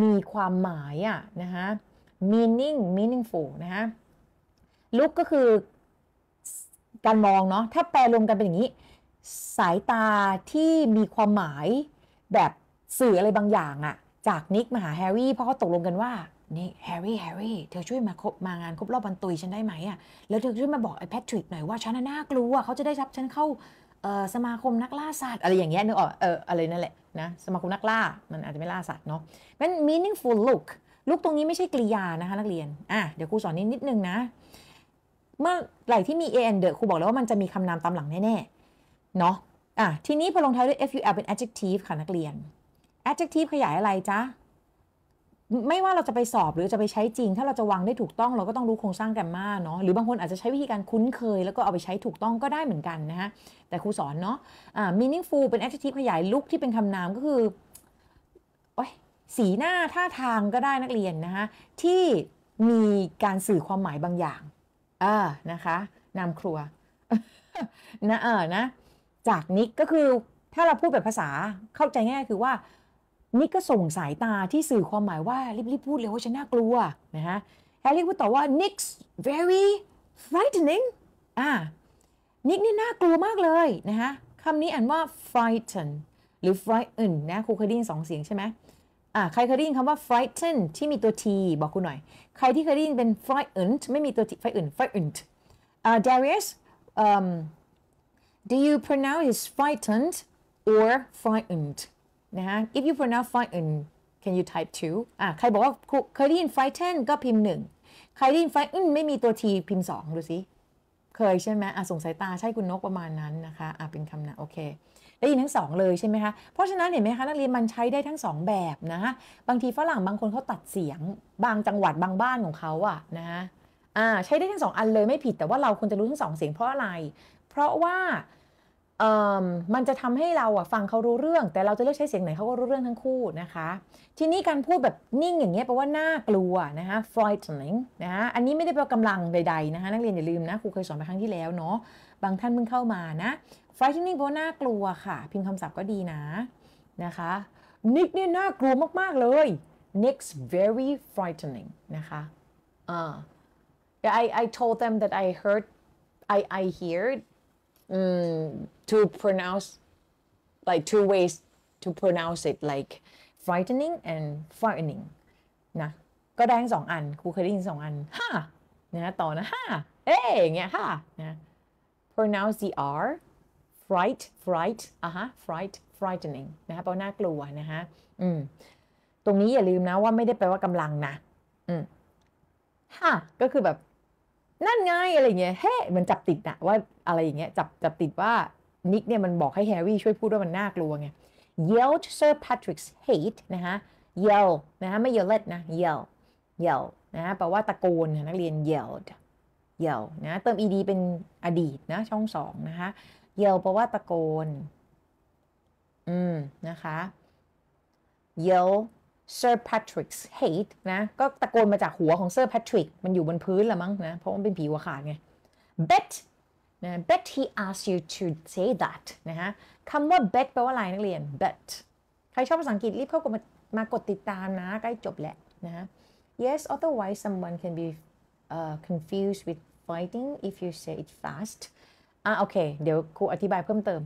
มีความหมายอ่ะนะคะ meaning meaningful นะคะลุกก็คือการมอง เนาะ ถ้าแปลรวมกันเป็นอย่างนี้ สายตาที่มีความหมายแบบสื่ออะไรบางอย่างอะจากนิกมาหาแฮร์รี่เพราะเขาตกลงกันว่านี่แฮร์รี่ แฮร์รี่เธอช่วยมาคบมางานครบรอบวันตุยฉันได้ไหมอะแล้วเธอช่วยมาบอกไอ้แพทริกหน่อยว่า ฉันน่ากลัวเขาจะได้รับฉันเข้าสมาคมนักล่าสัตว์อะไรอย่างเงี้ยนึกออกเอออะไรนั่นแหละนะสมาคมนักล่ามันอาจจะไม่ล่าสัตว์เนาะเปัน meaningful look ลุกตรงนี้ไม่ใช่กริยานะคะนักเรียนอ่ะเดี๋ยวครูสอนนิดนิดนึงนะเมื่อไหร่ที่มี an เดอะครูบอกแล้วว่ามันจะมีคำนามตามหลังแน่ๆเนาะอ่ะ ทีนี้พอลงท้ายด้วย ful เป็น adjective ค่ะนักเรียน adjective ขยายอะไรจ๊ะไม่ว่าเราจะไปสอบหรือจะไปใช้จริง ถ้าเราจะวางได้ถูกต้องเราก็ต้องรู้โครงสร้างแกรมมาเนาะหรือบางคนอาจจะใช้วิธีการคุ้นเคยแล้วก็เอาไปใช้ถูกต้องก็ได้เหมือนกันนะฮะ แต่ครูสอนเนาะะ meaningful เป็น adjective ขยายลุกที่เป็นคำนามก็คือโอ้ยสีหน้าท่าทางก็ได้นักเรียนนะฮะ ที่มีการสื่อความหมายบางอย่างเออนะคะนำครัว นะเออนะ จากนิกก็คือถ้าเราพูดแบบภาษา เข้าใจง่ายคือว่า นิกก็ส่งสายตาที่สื่อความหมายว่า รีบๆ พูดเลยว่าฉันน่ากลัว นะฮะแฮร์รี่พูดต่อว่า Nick's very frightening อ่า นิกนี่น่ากลัวมากเลย นะฮะ คำนี้อ่านว่า frighten หรือ frighten นะครูเคยได้ยินสองเสียงใช่ไหมอ่าใครเคยได้ยินคำว่า frighten e d ที่มีตัว t บอกกูหน่อย ใครที่เคยได้ยินเป็น frightened ไม่มีตัว t frightened frightened uh, Darius um, do you pronounce i frightened or frightened นะฮะ if you pronounce frightened can you type two อ่าใครบอกว่าเคยได้ยิน frighten e d ก็พิมพ์หนึ่ง ใครได้ยิน frighten e d ไม่มีตัว t พิมพ์สองดูสิเคยใช่ไหมอ่าสงสัยตาใช่คุณนกประมาณนั้นนะคะอ่าเป็นคำนะโอเคได้ยินทั้งสองเลยใช่ไหมคะ เพราะฉะนั้นเห็นไหมคะนักเรียนมันใช้ได้ทั้งสองแบบนะะบางทีฝรั่งบางคนเขาตัดเสียงบางจังหวัดบางบ้านของเขาอะนะอ่าใช้ได้ทั้งสองอันเลยไม่ผิดแต่ว่าเราควรจะรู้ทั้งสองเสียงเพราะอะไร เพราะว่ามันจะทำให้เราอ่ะฟังเขารู้เรื่อง แต่เราจะเลือกใช้เสียงไหนเขาก็รู้เรื่องทั้งคู่นะคะ ทีนี้การพูดแบบนิ่งอย่างเงี้ยแปลว่าน่ากลัวนะคะ frightening นะะอันนี้ไม่ได้แปลกำกำลังใดๆนะคะนักเรียนอย่าลืมนะครูเคยสอนไปครั้งที่แล้วเนาะบางท่านเพิ่งเข้ามานะ frightening แน่ากลัวค่ะ พิมพ์คำศัพท์ก็ดีนะนะคะ Nick เนี่ยน่ากลัวมากๆเลย Nick's very frightening นะคะอ่า I I told them that I heard I I h e a r um, to pronounce like two ways to pronounce it like frightening and frightening นะ ก็ได้ทั้งสองอันครูเคยได้ยินสองอันฮ่านะต่อนะฮ่าเอ๊ะอย่างเงี้ยฮ่านะ pronounce the r fright fright อ่ะฮะ fright frightening นะคะแปลว่าน่ากลัวนะคะอืม ตรงนี้อย่าลืมนะว่าไม่ได้แปลว่ากำลังนะ อืมฮะก็คือแบบ นั่นไงอะไรเงี้ย เฮ้มันจับติดนะ ว่าอะไรอย่างเงี้ย จับจับติดว่านิกเนี่ยมันบอกให้แฮร์รี่ช่วยพูดว่ามันน่ากลัวไง y e l l Sir Patrick's hate นะคะ yell นะคะไม่ y e l l นะ yell yell นะแปลว่าตะโกนนักเรียน yelled yell นะ เติม ed เป็นอดีตนะ ช่องสองนะคะเยลแปลว่า ตะโกน อืม นะคะเยล Sir Patrick's Head นะ ก็ตะโกนมาจากหัวของ Sir Patrick มันอยู่บนพื้นละมั้งนะ เพราะมันเป็นผีวัวขาดไง bet นะ bet he asked you to say that นะฮะคำว่า bet แปลว่าอะไรนักเรียน bet ใครชอบภาษาอังกฤษ รีบเข้ากดมามากดติดตามนะ ใกล้จบแหละนะะ yes otherwise someone can be uh, confused with fighting if you say it fast อ่ะ โอเค เดี๋ยวครูอธิบายเพิ่มเติม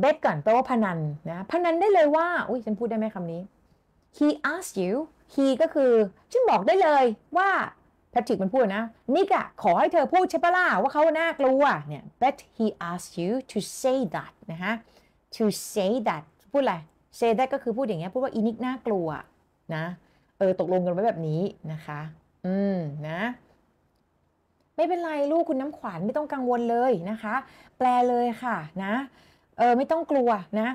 เบสก่อนแปลว่าพนัน นะ พนันได้เลยว่า อุ้ยฉันพูดได้ไหมคำนี้ he asked you he ก็คือ ฉันบอกได้เลยว่า แพทริกมันพูดนะ นิกอะขอให้เธอพูดใช่ปะล่ะว่าเขาน่ากลัวเนี่ย but he asked you to say that นะฮะ to say that พูดอะไร say that ก็คือพูดอย่างเงี้ยพูดว่าอินิกน่ากลัวนะเออตกลงกันไว้แบบนี้นะคะ อืมนะไม่เป็นไร ลูกคุณน้ำขวัญไม่ต้องกังวลเลยนะคะ แปลเลยค่ะนะเออไม่ต้องกลัวนะ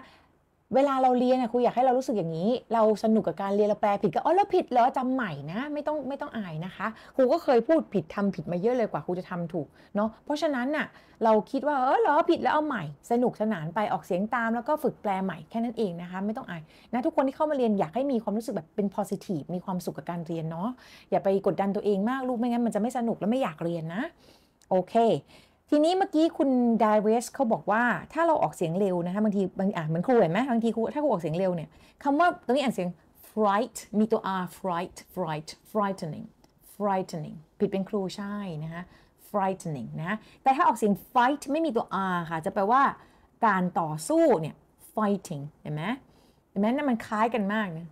เวลาเราเรียนอะครูอยากให้เรารู้สึกอย่างนี้ เราสนุกกับการเรียนเราแปลผิดก็อ๋อแล้วผิดเหรอจำใหม่นะไม่ต้องไม่ต้องอาย นะคะ ครูก็เคยพูดผิดทำผิดมาเยอะเลยกว่าครูจะทำถูกเนาะเพราะฉะนั้นน่ะเราคิดว่าเออเหรอผิดแล้วเอาใหม่ สนุกสนานไปออกเสียงตาม แล้วก็ฝึกแปลใหม่แค่นั้นเองนะคะไม่ต้องอายนะทุกคนที่เข้ามาเรียนอยากให้มีความรู้สึกแบบเป็น positive มีความสุขกับการเรียนเนาะอย่าไปกดดันตัวเอง มากลูกไม่งั้นมันจะไม่สนุกและไม่อยากเรียนนะโอเคทีนี้เมื่อกี้คุณดายเวสเขาบอกว่าถ้าเราออกเสียงเร็วนะคะบางทีบางอ่านมือนครูเห็นไหมบางทีครูถ้าครูออกเสียงเร็วเนี่ยคำว่าตรงนี้อ่านเสียง fright มีตัว r fright fright frightening frightening ผิดเป็นครูใช่นะคะ frightening นะแต่ถ้าออกเสียง fight ไม่มีตัว r ค่ะ จะแปลว่า การต่อสู้เนี่ย fighting เห็นไหมเห็นไหมนั่นมันคล้ายกันมากนะ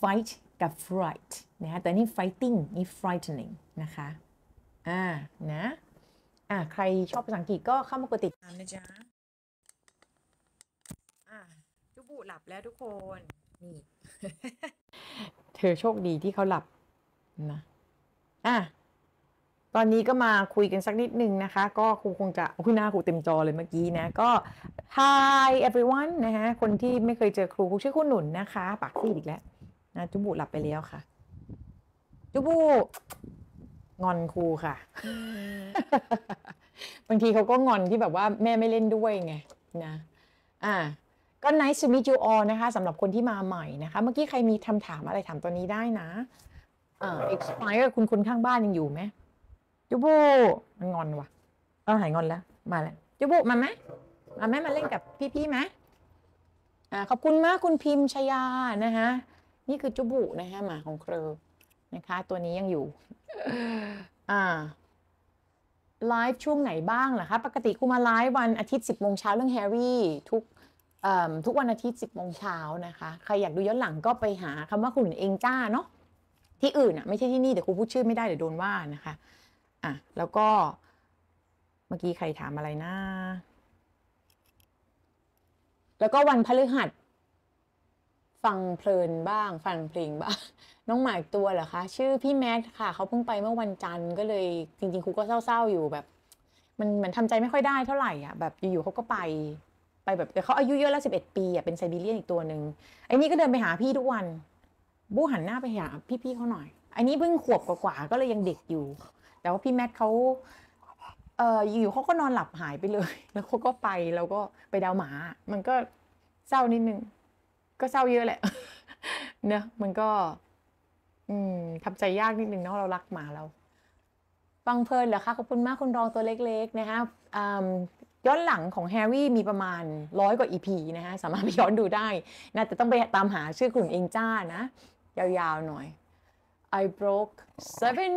fight กับ fright นะแต่นี่ fighting นี่ frightening นะคะอ่านะ่ะใครชอบภาษาอังกฤษก็เข้ามากดติดตามนะจ๊ะอ่ะจุบุหลับแล้วทุกคน นี่ เธอโชคดีที่เขาหลับนะอ่ะตอนนี้ก็มาคุยกันสักนิดนึงนะคะ ก็ครูคงจะคุยหน้าครูเต็มจอเลยเมื่อกี้นะ ก็ hi everyone นะฮะ คนที่ไม่เคยเจอครูครูชื่อคุณหนุนนะคะปากซีดอีกแล้วนะจุบุหลับไปแล้วค่ะ จุบุงอนครูค่ะ บางทีเขาก็งอนที่แบบว่า แม่ไม่เล่นด้วยไงนะ อ่า ก็ nice to meet you all นะคะสำหรับคนที่มาใหม่นะคะ เมื่อกี้ใครมีคำถามอะไรถามตัวนี้ได้นะเอ่อ expire คุณคณข้างบ้านยังอยู่ไหมจูบูมันงอนว่ะเออหายงอนแล้ว มาแล้วยูบบมาไหมมาไหมมาเล่นกับพี่ๆไหมอ่าขอบคุณมากคุณพิมพ์ชยา นะคะ นี่คือจุบุนะคะหมาของเครอนะคะ ตัวนี้ยังอยู่่าไลฟ์ช่วงไหนบ้างล่ะคะ ปกติกูมาไลฟ์วันอาทิตย์ 10โมงเช้าเรื่องแฮร์รี่ทุกทุกวันอาทิตย์ 10โมงเช้านะคะ ใครอยากดูย้อนหลังก็ไปหาคำว่าคุณเองจ้าเนาะ ที่อื่นอะไม่ใช่ที่นี่แต่ครูพูดชื่อไม่ได้ เดี๋ยวโดนว่านะคะ อ่ะ แล้วก็เมื่อกี้ใครถามอะไรนะ แล้วก็วันพฤหัสฟังเพลินบ้าง ฟังเพลงบ้างน้องหมาอีกตัวเหรอคะ ชื่อพี่แม็กค่ะ เขาเพิ่งไปเมื่อวันจันทร์ก็เลยจริงๆครูก็เศร้า ๆ อยู่แบบ มันมันทำใจไม่ค่อยได้เท่าไหร่อ่ะแบบอยู่ ๆเขาก็ไปไปแบบแต่เขาอายุเยอะแล้วสิบเอ็ดปีอ่ะเป็นไซบีเรียนอีกตัวหนึ่งไอ้นี่ก็เดินไปหาพี่ทุกวัน บู้หันหน้าไปหาพี่ ๆเขาหน่อย อันนี้เพิ่งขวบกว่าๆก็เลยยังเด็กอยู่แต่ว่าพี่แม็กเขาเอ่ออยู่ๆเขาก็นอนหลับหายไปเลย แล้วเขาก็ไปแล้วก็ไปดาวหมา มันก็เศร้านิดนึงก็เศร้าเยอะแหละเนอะมันก็อืมทำใจยากนิดนึงเนาะเรารักหมาเรา ฟังเพลินเหรอคะขอบคุณมาก คุณรองตัวเล็กๆนะคะย้อนหลังของแฮร์รี่มีประมาณร้อยกว่าอีพีนะคะสามารถไปย้อนดูได้นะแต่ต้องไปตามหาชื่อกลุ่มเองจ้านะ ยาว ๆ หน่อย I broke seven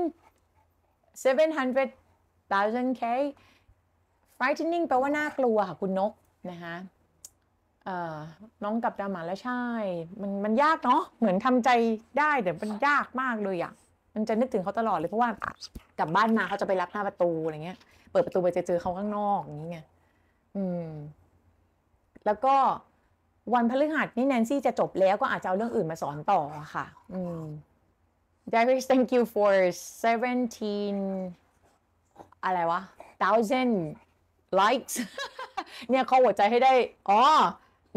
seven hundred thousand k frightening แปลว่าน่ากลัวค่ะคุณนกนะคะน้องกับดามาแล้วใช่ มันมันยากเนาะ เหมือนทำใจได้ แต่มันยากมากเลยอะ มันจะนึกถึงเขาตลอดเลยเพราะว่ากลับบ้านมาเขาจะไปรับหน้าประตูอะไรเงี้ย เปิดประตูไปจะเจอเขาข้างนอกอย่างนี้ไงอืม แล้วก็วันพฤหัสนี่แนนซี่จะจบแล้วก็อาจจะเอาเรื่องอื่นมาสอนต่อค่ะ อืม Derek thank you for seventeen อะไรวะ thousand likes เนี่ย เขาหัวใจให้ได้ อ๋อ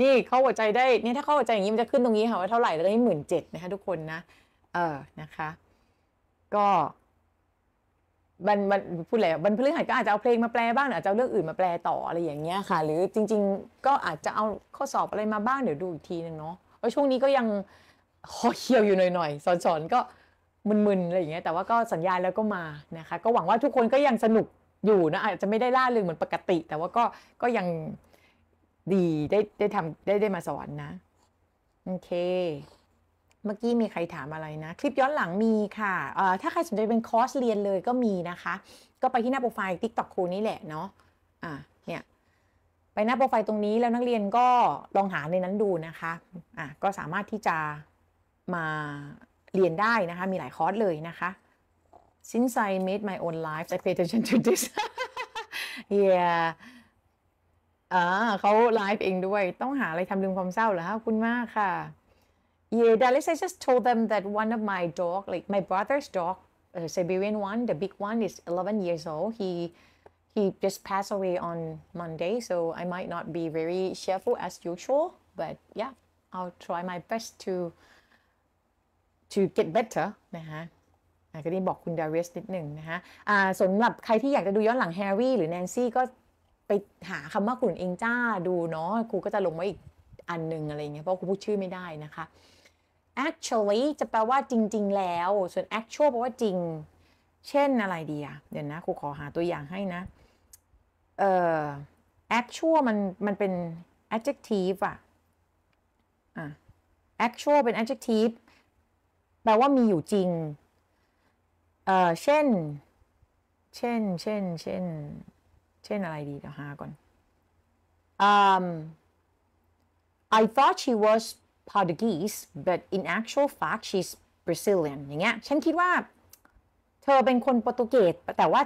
นี่เข้าหัวใจได้นี่ถ้าเข้าหัวใจอย่างนี้มันจะขึ้นตรงนี้ค่ะว่าเท่าไหร่แล้วนี่หมื่นเจ็ดนะคะทุกคนนะเออนะคะ ก็บันบันพูดแล้วบันพฤหัสก็อาจจะเอาเพลงมาแปลบ้างอาจจะเลรื่องอื่นมาแปลต่ออะไรอย่างเงี้ยค่ะหรือจริงๆก็อาจจะเอาข้อสอบอะไรมาบ้างเดี๋ยวดูอีกทีนึงเนาะเพราะช่วงนี้ก็ยังคอเคียวอยู่หน่อยๆสอนๆก็มึนๆอะไรอย่างเงี้ยแต่ว่าก็สัญญาแล้วก็มานะคะก็หวังว่าทุกคนก็ยังสนุกอยู่นะอาจจะไม่ได้ล่าเริงเหมือนปกติ แต่ว่าก็ก็ยังดีได้ได้ทำได้ได้มาสอนนะ โอเค เมื่อกี้มีใครถามอะไรนะ คลิปย้อนหลังมีค่ะเอ่อถ้าใครสนใจเป็นคอร์สเรียนเลยก็มีนะคะ ก็ไปที่หน้าโปรไฟล์ TikTok ครูนี่แหละเนาะอ่ะเนี่ยไปหน้าโปรไฟล์ตรงนี้แล้วนักเรียนก็ลองหาในนั้นดูนะคะอ่ะก็สามารถที่จะมาเรียนได้นะคะ มีหลายคอร์สเลยนะคะ Since I made my own life e x p e a t n t i o n to this yeah อ่าเขาไลฟ์เองด้วยต้องหาอะไรทำลืมความเศร้าเหรอคะคุณมากค่ะ Yeah, Dallas, I just told them that one of my dog, like my brother's dog, a Siberian one, the big one is 11 years old. He he just passed away on Monday, so I might not be very cheerful as usual, but yeah, I'll try my best to to get better นะคะก็ได้บอกคุณดาริสนิดหนึ่งนะคะะสำหรับใครที่อยากจะดูย้อนหลังแฮร์รี่หรือแนนซี่ก็ไปหาคำว่าขุนเองจ้าดูเนาะครูก็จะลงไว้อีกอันหนึ่งอะไรเงี้ย เพราะครูพูดชื่อไม่ได้นะคะ actually จะแปลว่าจริงๆแล้ว ส่วน actual แปลว่าจริง เช่นอะไรดีอะ เดี๋ยวนะครูขอหาตัวอย่างให้นะ เอ่อ actual มันมันเป็น adjective อะอ่ะ actual เป็น adjective แปลว่ามีอยู่จริง เอ่อ เช่น เช่นเช่นเช่นเช่นอะไรดีเดี๋ยวหาก่อน um, I thought she was Portuguese but in actual fact she's Brazilian อย่างเงี้ยฉันคิดว่า เธอเป็นคนโปรตุเกส แต่ว่า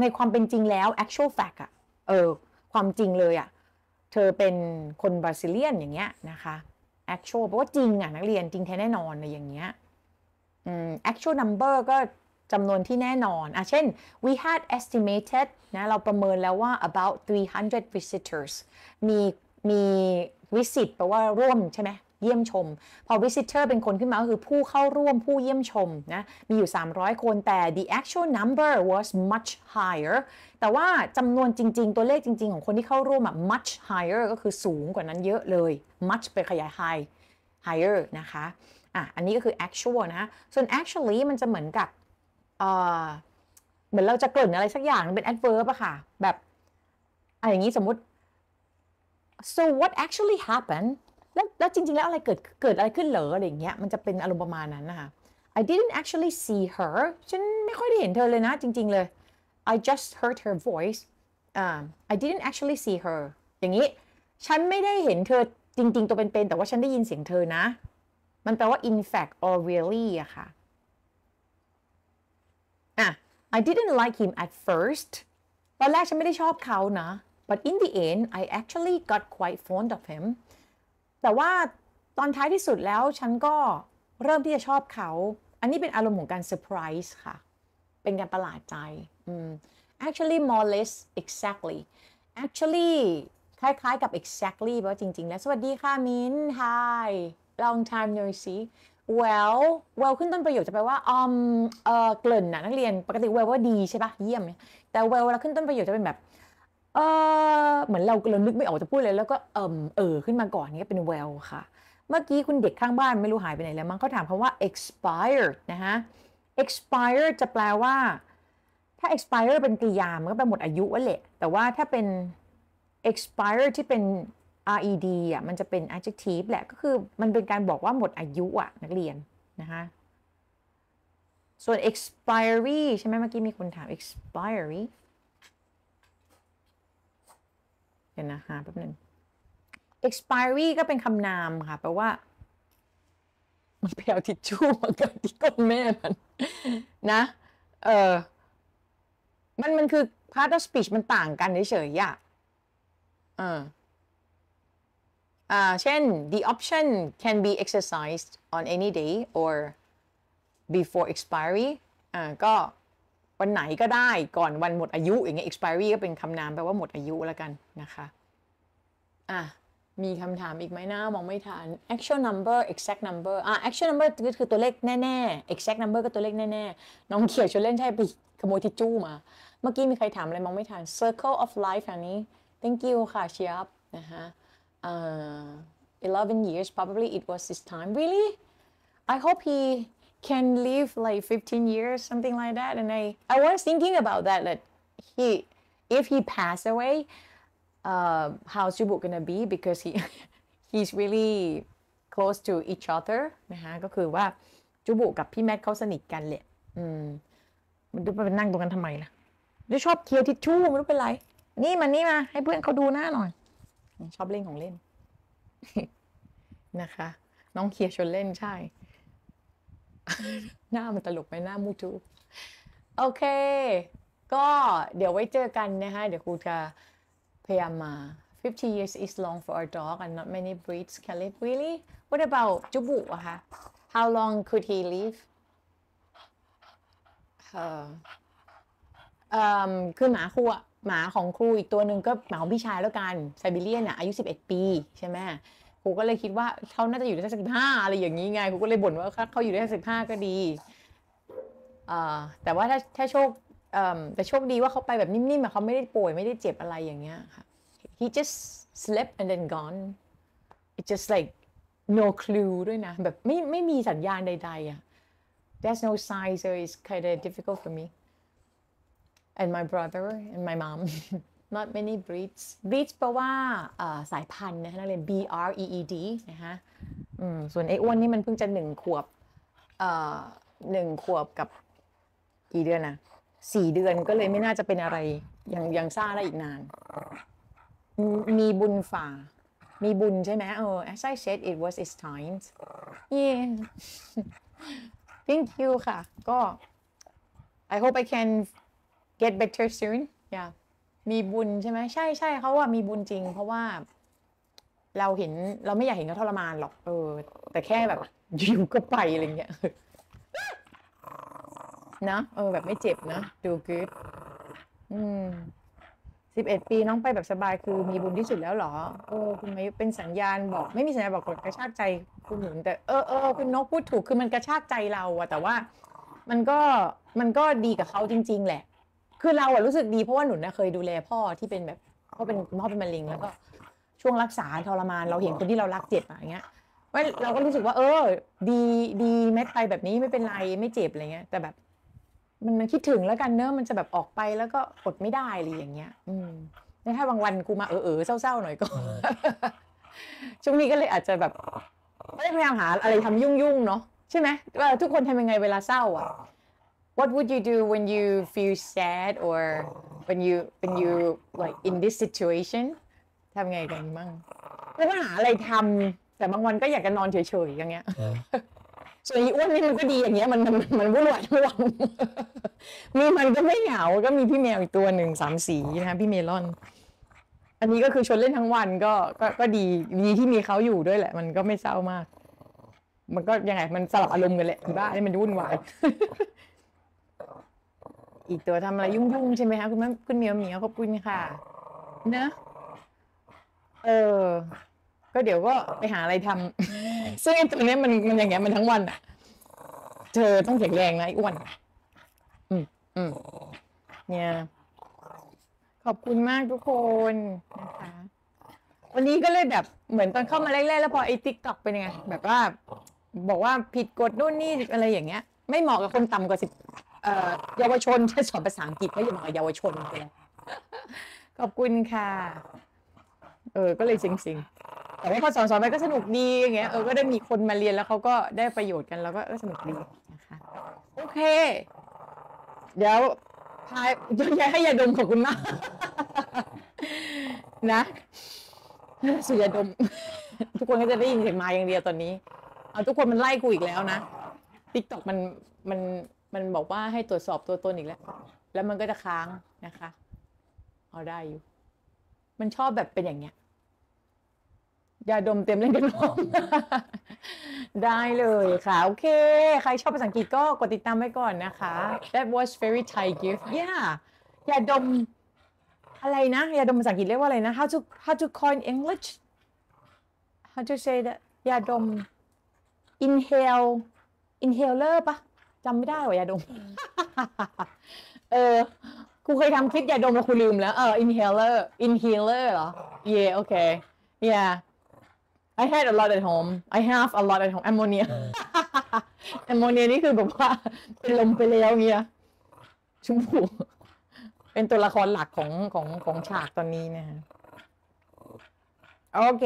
ในความเป็นจริงแล้ว actual fact อะเออ ความจริงเลยอะเธอเป็นคนบราซิเลียน อย่างเงี้ยนะคะ actual เพราะว่าจริงอะนักเรียนจริงแท้แน่นอนอะไรอย่างเงี้ย actual number ก็จำนวนที่แน่นอนอะเช่น we had estimated นะ เราประเมินแล้วว่า about 300 visitors มี มีวิสิตแปลว่าร่วมใช่ไหม เยี่ยมชม พอ visitor เป็นคนขึ้นมาก็คือผู้เข้าร่วม ผู้เยี่ยมชม นะ มีอยู่ 300 คนแต่ the actual number was much higher แต่ว่าจำนวนจริงๆ ตัวเลขจริง ๆ ของคนที่เข้าร่วมอะ much higher ก็คือสูงกว่านั้นเยอะเลย much ไปขยาย high higher นะคะ อ่ะ อันนี้ก็คือ actual นะ ส่วน actually มันจะเหมือนกับเหมือนเราจะเกริ่นอะไรสักอย่างเป็น adverb อะค่ะ แบบอะไรอย่างนี้สมมติ so what actually happened แล้วแล้วจริงๆแล้วอะไรเกิดเกิดอะไรขึ้นเหรออะไรอย่างเงี้ยมันจะเป็นอารมณ์ประมาณนั้นนะคะ I didn't actually see her ฉันไม่ค่อยได้เห็นเธอเลยนะ จริงๆเลย I just heard her voice uh, I didn't actually see her อย่างนี้ฉันไม่ได้เห็นเธอจริง ๆ ตัวเป็นๆแต่ว่าฉันได้ยินเสียงเธอนะ มันแปลว่า in fact or really อะค่ะอ่ะ I didn't like him at first ตอนแรกฉันไม่ได้ชอบเขานะ but in the end I actually got quite fond of him แต่ว่าตอนท้ายที่สุดแล้ว ฉันก็เริ่มที่จะชอบเขา อันนี้เป็นอารมณ์ของการเซอร์ไพรส์ค่ะ เป็นการประหลาดใจ actually more or less exactly actually คล้ายๆกับ exactly เพราะจริงๆแล้ว สวัสดีค่ะมิน hi long time no see well well ขึ้นต้นประโยคจะแปลว่า um เออเกลิ่นนะนักเรียน ปกติ well ว่าดีใช่ปะเยี่ยม แต่ well เวลาขึ้นต้นประโยคจะเป็นแบบเออเหมือนเราเรานึกไม่ออกจะพูดเลยแล้วก็เอมเออขึ้นมาก่อน นีีก็เป็น well ค่ะ เมื่อกี้คุณเด็กข้างบ้านไม่รู้หายไปไหนแล้วมั้งเขาถามคำว่า expired นะฮะ expired จะแปลว่า ถ้า expire เป็นกริยา มันก็แปลหมดอายุวะแหละ แต่ว่าถ้าเป็น expire ที่เป็น red อ่ะมันจะเป็น adjective แหละก็คือมันเป็นการบอกว่าหมดอายุอ่ะนักเรียนนะคะ ส่วน expiry ใช่ไหมเมื่อกี้มีคนถาม expiry เดี๋ยวนะคะ แป๊บนึง expiry ก็เป็นคำนามค่ะแปลว่ามันไปเอาทิชชู่มากับที่ก้นแม่มัน นะ เออมันมันคือ part of speech มันต่างกันเฉยๆอ่ะเออเช่น the option can be exercised on any day or before expiry ก็วันไหนก็ได้ก่อนวันหมดอายุอย่างเงี้ย expiry ก็เป็นคำนามแปลว่าหมดอายุแล้วกันนะคะอ่ะมีคำถามอีกไหมนะ มองไม่ทัน actual number exact number อ่ะ actual number คือตัวเลขแน่ ๆ exact number ก็ตัวเลขแน่ ๆ น้องเขียวชวนเล่นใช่ไปขโมยทิจู้มา เมื่อกี้มีใครถามอะไรมองไม่ทัน circle of life อางนี้ thank you ค่ะเชียบนะคะ uh, 11 years probably it was his time really i hope he can live like 15 years something like that and i i was thinking about that that he if he passed away uh, how's o u b o k gonna be because he he's really close to each other นะคะก็คือว่าจูบุกับพี่แมทเขาสนิทกันแหละอืม มันดูไปนั่งตรงกันทำไมล่ะดูชอบเคลียร์ทิชชู่ไม่รู้เป็นไร นี่มานี่มาให้เพื่อนเขาดูหน้าหน่อยชอบเล่นของเล่นนะคะน้องเคียชวนเล่นใช่ หน้ามันตลกไปหน้ามูจูโอเค ก็เดี๋ยวไว้เจอกันนะคะเดี๋ยวครูจะพยายามมา50 years is long for a dog and not many breeds can live really what about จุบุอะคะ how long could he live uh, um, คือหมาคู่อะหมาของครูอีกตัวหนึ่งก็หมาของพี่ชายแล้วกันไซบีเรียนอ่ะอายุ 11 ปีใช่ไหมครูก็เลยคิดว่าเขาน่าจะอยู่ได้สักสิบห้าอะไรอย่างนี้ไงครูก็เลยบ่นว่าเขาอยู่ได้สักสิบห้าก็ดี แต่ว่าถ้าถ้าโชคแต่โชคดีว่าเขาไปแบบนิ่มๆเขาไม่ได้ป่วยไม่ได้เจ็บอะไรอย่างเงี้ยค่ะ he just slept and then gone it s just like no clue ด้วยนะแบบไม่ไม่มีสัญญาณใดๆอ่ะ there's no sign so it's kind of difficult for me and my brother and my mom not many breeds breeds แปลว่าสายพันธุ์นะคะนักเรียน B R E E D นะคะส่วนไอ้อ้วนนี่มันเพิ่งจะหนึ่งขวบหนึ่งขวบกับกี่เดือนนะสี่เดือนก็เลยไม่น่าจะเป็นอะไร ยังยังซ่าได้อีกนาน มีบุญฝ่า มีบุญใช่ไหมเออ as I said it was its time yeah thank you ค่ะก็ I hope I can get better soon อยากมีบุญใช่ไหมใช่ใช่เขาว่ามีบุญจริง เพราะว่า เราเห็นเราไม่อยากเห็นเขาทรมานหรอกเออ แต่แค่แบบ อยู่ก็ไป อะไรเงี้ยนะเออ แบบไม่เจ็บนะดูคือดอืมสิบเอ็ดปีน้องไปแบบสบายคือมีบุญที่สุดแล้วเหรอเออ คุณไม่เป็นสัญญาณบอก ไม่มีสัญญาณบอกกระชากใจคุณหนุนแต่เออเออคุณนกพูดถูกคือมันกระชากใจเราอะแต่ว่า มันก็มันก็ดีกับเขาจริงๆแหละคือเราอะรู้สึกดี เพราะว่าหนุนะเคยดูแลพ่อที่เป็นแบบพ่อเป็นพ่อเป็นมะเร็งแล้วก็ ช่วงรักษาทรมานเราเห็นคนที่เรารักเจ็บอะอย่างเงี้ยว่าเราก็รู้สึกว่า เออ ดีดีแม้ไปแบบนี้ไม่เป็นไรไม่เจ็บอะไรเงี้ย แต่แบบ มันมันคิดถึงแล้วกันเนอะมันจะแบบออกไปแล้วก็อดไม่ได้อะไรอย่างเงี้ย อืมถ้าบางวันกูมาเออเออเศร้าๆหน่อยก็ช่วงนี้ก็เลยอาจจะแบบไม่ได้พยายามหาอะไรทำยุ่งๆเนาะใช่ไหมว่าทุกคนทำยังไงเวลาเศร้าอ่ะ what would you do when you feel sad or when you when you like in this situation ทำไงกันมั่งแล้ก็หาอะไรทำแต่บางวันก็อยากจะนอนเฉย ๆ อย่างเงี้ยส่วนอีอ้วนนี่มันก็ดีอย่างเงี้ยมันมันมันวุ่นวายม่หวังมีมันก็ไม่เหงาก็มีพี่แมวอีกตัวหนึ่งสามสีนะะพี่เมลอน อันนี้ก็คือชวนเล่นทั้งวันก็ก็ก็ดีดีที่มีเขาอยู่ด้วยแหละ มันก็ไม่เศร้ามาก มันก็ยังไงมันสลับอารมณ์กันแหละบ้านี่มันวุ่นวายอีกตัวทำอะไรยุ่งๆใช่ไหมคะคุณแม่คุณเมียวเมียวขอบคุณค่ะเนอะเออ ก็เดี๋ยวก็ไปหาอะไรทำซึ่งตัวนี้มันมันอย่างเงี้ย มันทั้งวันอ่ะเธอต้องแข็งแรงนะไอ้อ้วน อืมอืมเนี่ย ขอบคุณมากทุกคนนะคะวันนี้ก็เลยแบบเหมือนตอนเข้ามาแรกๆแล้วพอไอ้ทิกตอกเป็นไง แบบว่า บอกว่าผิดกฎนู่นนี่อะไรอย่างเงี้ย ไม่เหมาะกับคนต่ำกว่าสิบเยาวชนจะสอนภาษาอังกฤษก็อย่ามากับเยาวชนเลยขอบคุณค่ะ เออ ก็เลยสิงิงแต่ว่าพอสอนสอนไปก็สนุกดี อย่างเงี้ย เออ ก็ได้มีคนมาเรียนแล้วเขาก็ได้ประโยชน์กันแล้วก็เออสนุกดีนะคะ โอเค เดี๋ยว พายยังไยให้ยาดมขอบคุณมากนะ สุยาดม ทุกคนก็จะได้ยินเสียงมาอย่างเดียวตอนนี้ เอาทุกคนมันไล่กูอีกแล้วนะติ๊กต็อกมันมันมันบอกว่าให้ตรวจสอบตัวตนอีกแล้ว แล้วมันก็จะค้างนะคะ เอาได้อยู่ มันชอบแบบเป็นอย่างเนี้ยยาดมเต็มเล่นกันลมได้เลยค่ะ โอเค ใครชอบภาษาอังกฤษก็กดติดตามไว้ก่อนนะคะ That was very Thai gift yeah ยาดม อะไรนะยาดมภาษาอังกฤษเรียกว่าอะไรนะ how to how to coin English how to say that ยาดม inhale inhaler ปะจำไม่ได้ว่ายาดมเออกูเคยทำคลิปยาดมแล้วกูลืมแล้ว เออ inhaler inhaler เหรอ yeah okay yeah I had a lot at home I have a lot at home ammonia ammonia นี่คือแบบว่าเป็นลมไปแล้วเงี้ยชมผูเป็นตัวละครหลักของของของฉากตอนนี้นะฮะโอเค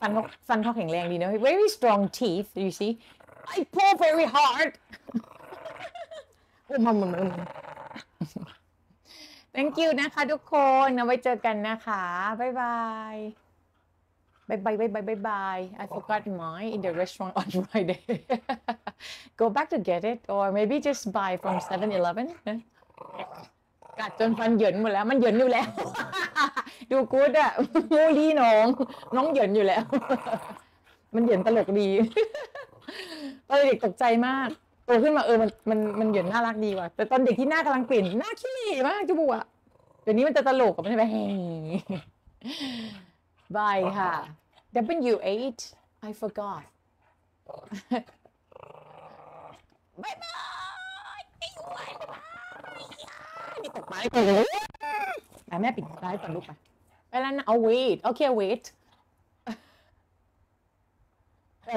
ฟันเขาฟันเขาแข็งแรงดีนะ very strong teeth you see I pull very hard. oh, mama, mama. Thank you นะคะ ทุกคนไว้เจอกันนะคะบายบายบายบายบายบายบายบาย I forgot mine in the restaurant on Friday go back to get it or maybe just buy from 7-Eleven กัดจนฟันเหยินหมดแล้ว มันเหยินอยู่แล้ว ดูกูดอะมูลี่น้องน้องเหยินอยู่แล้ว มันเหยินตลกดีตอนเด็กตกใจมากโตขึ้นมาเออ มัน มัน มันเหยยดน่ารักดีว่ะ แต่ตอนเด็กที่หน้ากำลังเปลี่ยนหน้าขี้เหร่มากจุบุอะเดี๋ยวนี้มันจะตลกกับมันใช่ไหมฮ้บายค่ะ W8 I forgot บายบายไอ้อวนนี่ตกไม้กอ่แม่ปิดไลฟ์ก่อนลูกไปไปแล้วนะเอา wait okay wait u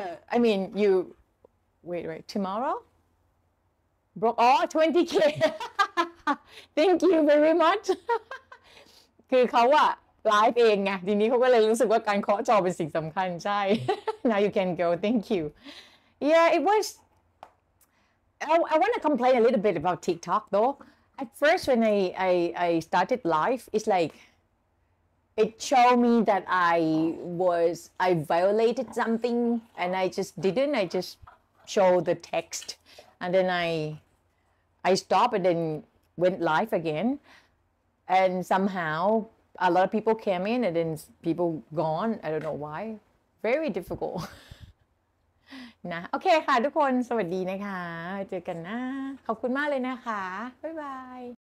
อ I mean you wait, wait, tomorrow? Bro, oh, 20K. Thank you very much. คือเขาอะไลฟ์เองไงทีนี้เขาก็เลยรู้สึกว่าการเคาะจอเป็นสิ่งสำคัญใช่ now you can go thank you yeah it was I, I want to complain a little bit about TikTok though at first when I I, I started live it's like it showed me that I was I violated something and I just didn't I just show the text and then I I stopped and then went live again and somehow a lot of people came in and then people gone I don't know why very difficult นะโอเคค่ะทุกคนสวัสดีนะคะเจอกันนะ bye, bye.